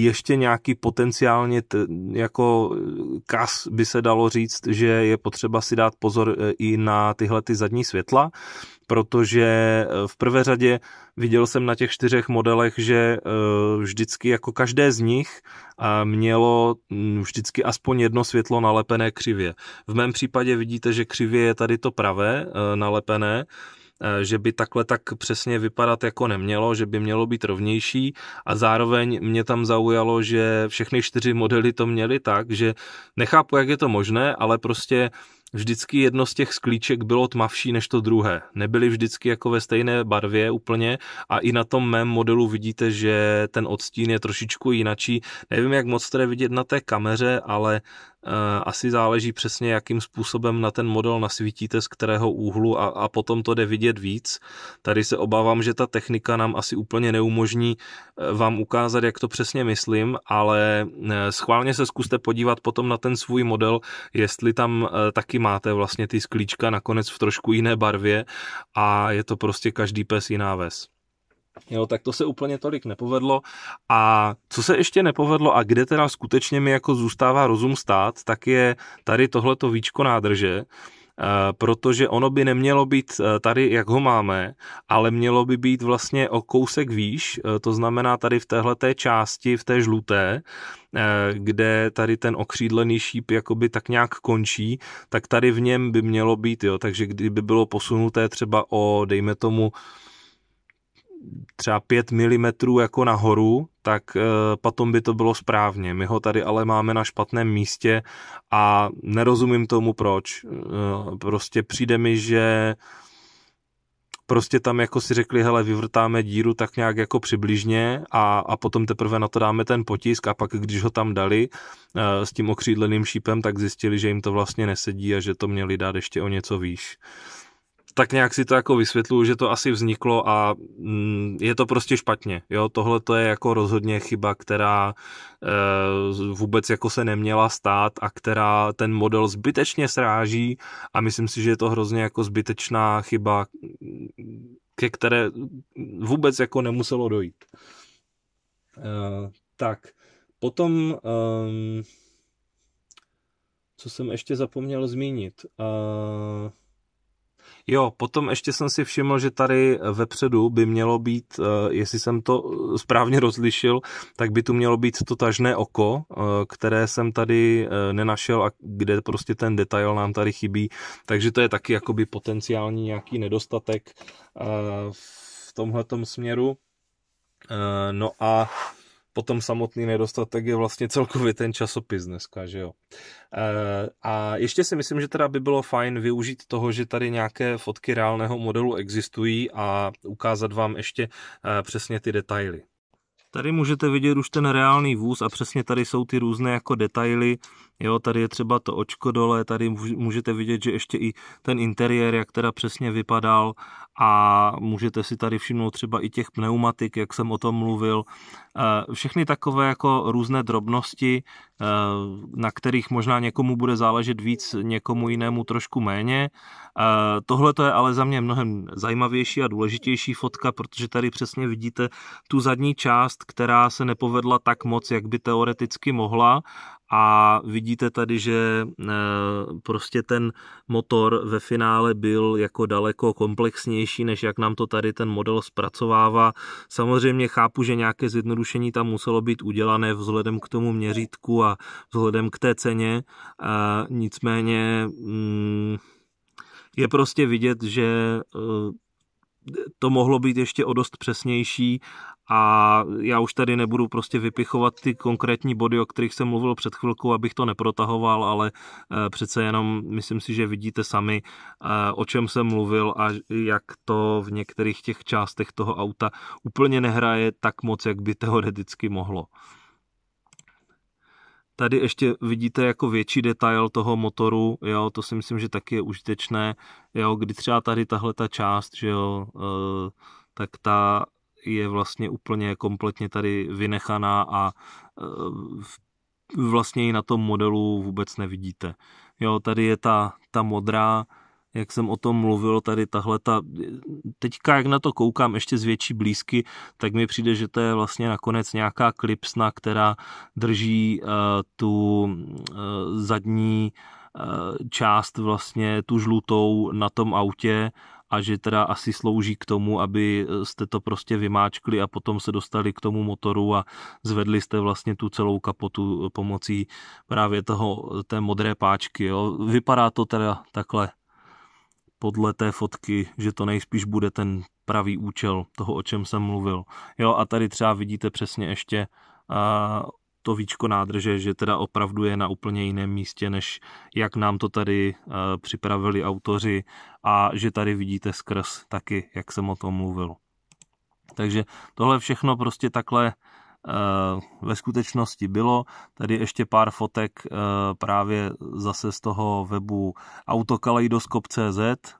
Speaker 1: ještě nějaký potenciálně t, jako eh, kas by se dalo říct, že je potřeba si dát pozor eh, i na tyhle ty zadní světla, protože eh, v prvé řadě viděl jsem na těch čtyřech modelech, že vždycky jako každé z nich mělo mm, vždycky aspoň jedno světlo nalepené křivě. V mém případě vidíte, že křivě je tady to pravé nalepené, Eh, že by takhle tak přesně vypadat jako nemělo, že by mělo být rovnější a zároveň mě tam zaujalo, že všechny čtyři modely to měly tak, že nechápu, jak je to možné, ale prostě vždycky jedno z těch sklíček bylo tmavší než to druhé. Nebyly vždycky jako ve stejné barvě úplně a i na tom mém modelu vidíte, že ten odstín je trošičku jinačí. Nevím, jak moc to je vidět na té kameře, ale eh, asi záleží přesně, jakým způsobem na ten model nasvítíte, z kterého úhlu a, a potom to jde vidět víc. Tady se obávám, že ta technika nám asi úplně neumožní eh, vám ukázat, jak to přesně myslím, ale eh, schválně se zkuste podívat potom na ten svůj model, jestli tam taky máte vlastně ty sklíčka nakonec v trošku jiné barvě a je to prostě každý pes jiná ves. Jo, tak to se úplně tolik nepovedlo. A co se ještě nepovedlo a kde teda skutečně mi jako zůstává rozum stát, tak je tady tohleto víčko nádrže, Eh, protože ono by nemělo být eh, tady, jak ho máme, ale mělo by být vlastně o kousek výš, eh, to znamená tady v téhle té části, v té žluté, kde tady ten okřídlený šíp jakoby tak nějak končí, tak tady v něm by mělo být, jo, takže kdyby bylo posunuté třeba o, dejme tomu, třeba 5 mm jako nahoru, tak eh, potom by to bylo správně. My ho tady ale máme na špatném místě a nerozumím tomu proč. Eh, prostě přijde mi, že prostě tam jako si řekli, hele, vyvrtáme díru tak nějak jako přibližně a, a potom teprve na to dáme ten potisk a pak, když ho tam dali eh, s tím okřídleným šípem, tak zjistili, že jim to vlastně nesedí a že to měli dát ještě o něco výš tak nějak si to jako vysvětluju, že to asi vzniklo a mm, je to prostě špatně. Jo, tohle to je jako rozhodně chyba, která e, vůbec jako se neměla stát a která ten model zbytečně sráží a myslím si, že je to hrozně jako zbytečná chyba, ke které vůbec jako nemuselo dojít. E, tak, potom... E, co jsem ještě zapomněl zmínit. Uh, Jo, potom ještě jsem si všiml, že tady vepředu by mělo být, eh, jestli jsem to eh, správně rozlišil, tak by tu mělo být to tažné oko, eh, které jsem tady nenašel a kde prostě ten detail nám tady chybí, takže to je taky jakoby potenciální nějaký nedostatek v tomhletom směru. No a potom samotný nedostatek je vlastně celkově ten časopis dneska, že jo. Eh, a ještě si myslím, že teda by bylo fajn využít toho, že tady nějaké fotky reálného modelu existují a ukázat vám ještě eh, přesně ty detaily. Tady můžete vidět už ten reálný vůz a přesně tady jsou ty různé jako detaily, Jo, tady je třeba to očko dole, tady můžete vidět, že ještě i ten interiér, jak teda přesně vypadal a můžete si tady všimnout třeba i těch pneumatik, jak jsem o tom mluvil. Eh, všechny takové jako různé drobnosti, eh, na kterých možná někomu bude záležet víc, někomu jinému trošku méně. Eh, tohle to je ale za mě mnohem zajímavější a důležitější fotka, protože tady přesně vidíte tu zadní část, která se nepovedla tak moc, jak by teoreticky mohla a vidíte tady, že eh, prostě ten motor ve finále byl jako daleko komplexnější, než jak nám to tady ten model zpracovává. Samozřejmě chápu, že nějaké zjednodušení tam muselo být udělané vzhledem k tomu měřítku a vzhledem k té ceně, eh, nicméně mm, je prostě vidět, že eh, to mohlo být ještě o dost přesnější a já už tady nebudu prostě vypichovat ty konkrétní body, o kterých jsem mluvil před chvilkou, abych to neprotahoval, ale eh, přece jenom myslím si, že vidíte sami, eh, o čem jsem mluvil a jak to v některých těch částech toho auta úplně nehraje tak moc, jak by teoreticky mohlo. Tady ještě vidíte jako větší detail toho motoru, jo, to si myslím, že taky je užitečné, jo, kdy třeba tady tahle ta část, že jo, eh, tak ta je vlastně úplně kompletně tady vynechaná a e, vlastně ji na tom modelu vůbec nevidíte. Jo, tady je ta, ta modrá, jak jsem o tom mluvil, tady tahle ta, teďka jak na to koukám ještě z větší blízky, tak mi přijde, že to je vlastně nakonec nějaká klipsna, která drží uh, tu uh, zadní uh, část vlastně tu žlutou na tom autě a že teda asi slouží k tomu, aby jste to prostě vymáčkli a potom se dostali k tomu motoru a zvedli jste vlastně tu celou kapotu pomocí právě toho, té modré páčky. Jo. Vypadá to teda takhle podle té fotky, že to nejspíš bude ten pravý účel toho, o čem jsem mluvil. Jo, a tady třeba vidíte přesně ještě a to víčko nádrže, že teda opravdu je na úplně jiném místě, než jak nám to tady eh, připravili autoři a že tady vidíte skrz taky, jak jsem o tom mluvil. Takže tohle všechno prostě takhle eh, ve skutečnosti bylo. Tady ještě pár fotek eh, právě zase z toho webu autokaleidoskop.cz,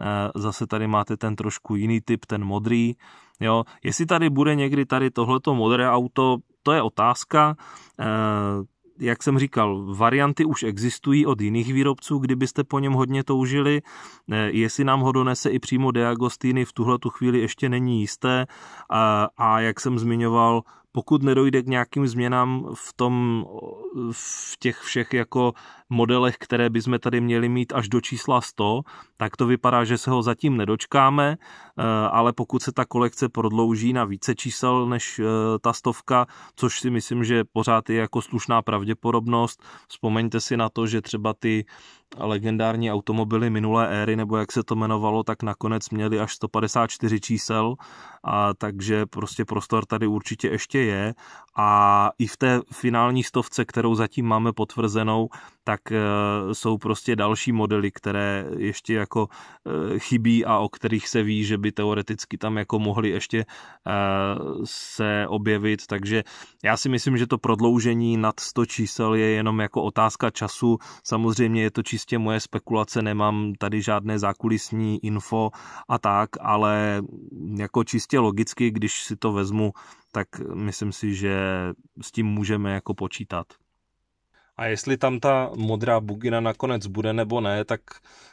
Speaker 1: Eh, zase tady máte ten trošku jiný typ, ten modrý. Jo, jestli tady bude někdy tady tohleto modré auto, to je otázka eh, jak jsem říkal, varianty už existují od jiných výrobců, kdybyste po něm hodně toužili. Eh, jestli nám ho donese i přímo De v tuhletu tu chvíli ještě není jisté. A, a jak jsem zmiňoval, pokud nedojde k nějakým změnám v tom, v těch všech jako modelech, které jsme tady měli mít až do čísla 100, tak to vypadá, že se ho zatím nedočkáme, eh, ale pokud se ta kolekce prodlouží na více čísel než eh, ta stovka, což si myslím, že pořád je jako slušná pravděpodobnost, vzpomeňte si na to, že třeba ty legendární automobily minulé éry, nebo jak se to jmenovalo, tak nakonec měli až 154 čísel, a takže prostě prostor tady určitě ještě je a i v té finální stovce, kterou zatím máme potvrzenou, tak eh, jsou prostě další modely, které ještě jako eh, chybí a o kterých se ví, že by teoreticky tam jako mohly ještě eh, se objevit, takže já si myslím, že to prodloužení nad 100 čísel je jenom jako otázka času, samozřejmě je to číslo čistě moje spekulace, nemám tady žádné zákulisní info a tak, ale jako čistě logicky, když si to vezmu, tak myslím si, že s tím můžeme jako počítat. A jestli tam ta modrá bugina nakonec bude nebo ne, tak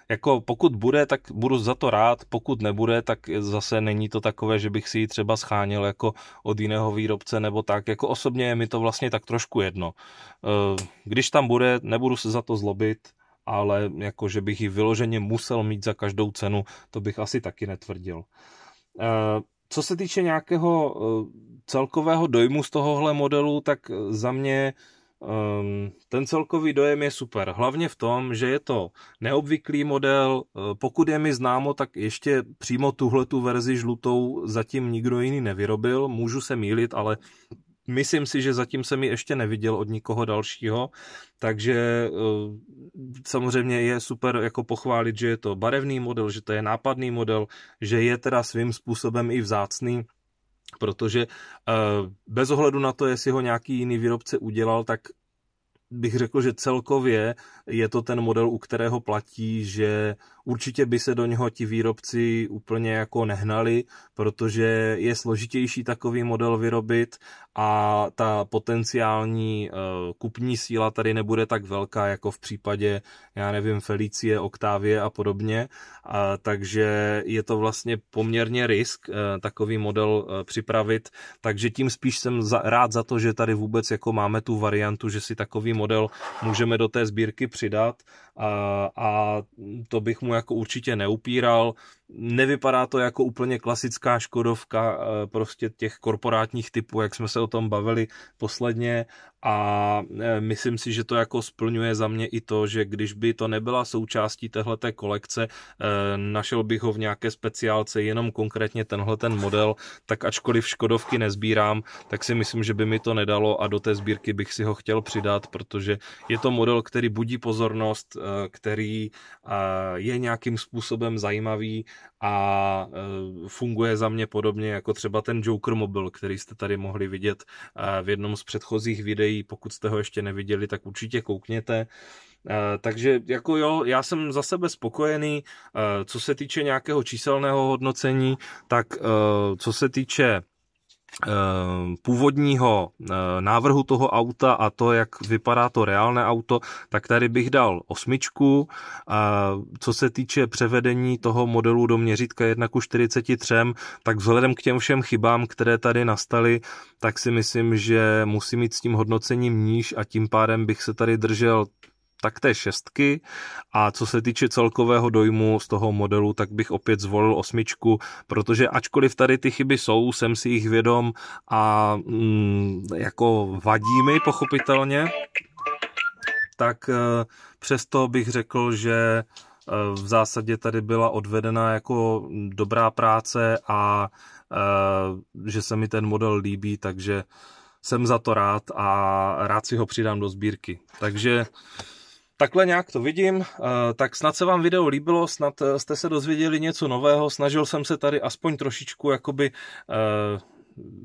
Speaker 1: jako pokud bude, tak budu za to rád, pokud nebude, tak zase není to takové, že bych si ji třeba schánil jako od jiného výrobce nebo tak. Jako osobně je mi to vlastně tak trošku jedno. Eh, když tam bude, nebudu se za to zlobit, ale jako, že bych ji vyloženě musel mít za každou cenu, to bych asi taky netvrdil. Eh, co se týče nějakého eh, celkového dojmu z tohohle modelu, tak eh, za mě ehm, ten celkový dojem je super. Hlavně v tom, že je to neobvyklý model. Pokud je mi známo, tak ještě přímo tuhle tu verzi žlutou zatím nikdo jiný nevyrobil. Můžu se mýlit, ale Myslím si, že zatím jsem ji ještě neviděl od nikoho dalšího, takže eh, samozřejmě je super jako pochválit, že je to barevný model, že to je nápadný model, že je teda svým způsobem i vzácný, protože eh, bez ohledu na to, jestli ho nějaký jiný výrobce udělal, tak bych řekl, že celkově je to ten model, u kterého platí, že určitě by se do něho ti výrobci úplně jako nehnali, protože je složitější takový model vyrobit a ta potenciální eh, kupní síla tady nebude tak velká jako v případě, já nevím, Felicie, Oktávie a podobně, a, takže je to vlastně poměrně risk eh, takový model eh, připravit, takže tím spíš jsem za, rád za to, že tady vůbec jako máme tu variantu, že si takový model můžeme do té sbírky přidat a to bych mu jako určitě neupíral. Nevypadá to jako úplně klasická Škodovka eh, prostě těch korporátních typů, jak jsme se o tom bavili posledně, a e, myslím si, že to jako splňuje za mě i to, že když by to nebyla součástí téhleté kolekce, e, našel bych ho v nějaké speciálce, jenom konkrétně tenhle ten model, tak ačkoliv Škodovky nezbírám, tak si myslím, že by mi to nedalo a do té sbírky bych si ho chtěl přidat, protože je to model, který budí pozornost, e, který je nějakým způsobem zajímavý a funguje za mě podobně jako třeba ten Joker mobil, který jste tady mohli vidět v jednom z předchozích videí videí, pokud jste ho ještě neviděli, tak určitě koukněte. Eh, takže jako jo, já jsem za sebe spokojený, eh, co se týče nějakého číselného hodnocení, tak eh, co se týče Ehm, původního eh, návrhu toho auta a to, jak vypadá to reálné auto, tak tady bych dal osmičku. A co se týče převedení toho modelu do měřítka 1 ku 43, tak vzhledem k těm všem chybám, které tady nastaly, tak si myslím, že musí mít s tím hodnocením níž a tím pádem bych se tady držel tak té šestky a co se týče celkového dojmu z toho modelu, tak bych opět zvolil osmičku, protože ačkoliv tady ty chyby jsou, jsem si jich vědom a mm, jako vadí mi pochopitelně, tak eh, přesto bych řekl, že eh, v zásadě tady byla odvedena jako dobrá práce a eh, že se mi ten model líbí, takže jsem za to rád a rád si ho přidám do sbírky. Takže Takhle nějak to vidím, eh, tak snad se vám video líbilo, snad eh, jste se dozvěděli něco nového, snažil jsem se tady aspoň trošičku jakoby eh,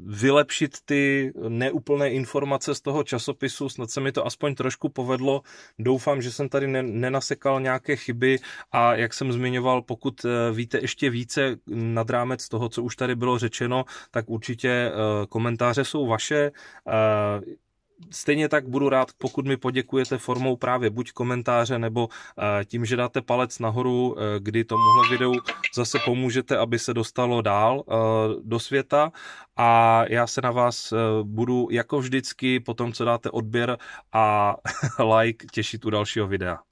Speaker 1: vylepšit ty neúplné informace z toho časopisu, snad se mi to aspoň trošku povedlo. Doufám, že jsem tady nenasekal nějaké chyby a jak jsem zmiňoval, pokud víte ještě více nad rámec toho, co už tady bylo řečeno, tak určitě komentáře jsou vaše. Stejně tak budu rád, pokud mi poděkujete formou právě buď komentáře nebo eh, tím, že dáte palec nahoru, eh, kdy tomuhle videu zase pomůžete, aby se dostalo dál eh, do světa a já se na vás budu jako vždycky po tom, co dáte odběr a like těšit u dalšího videa.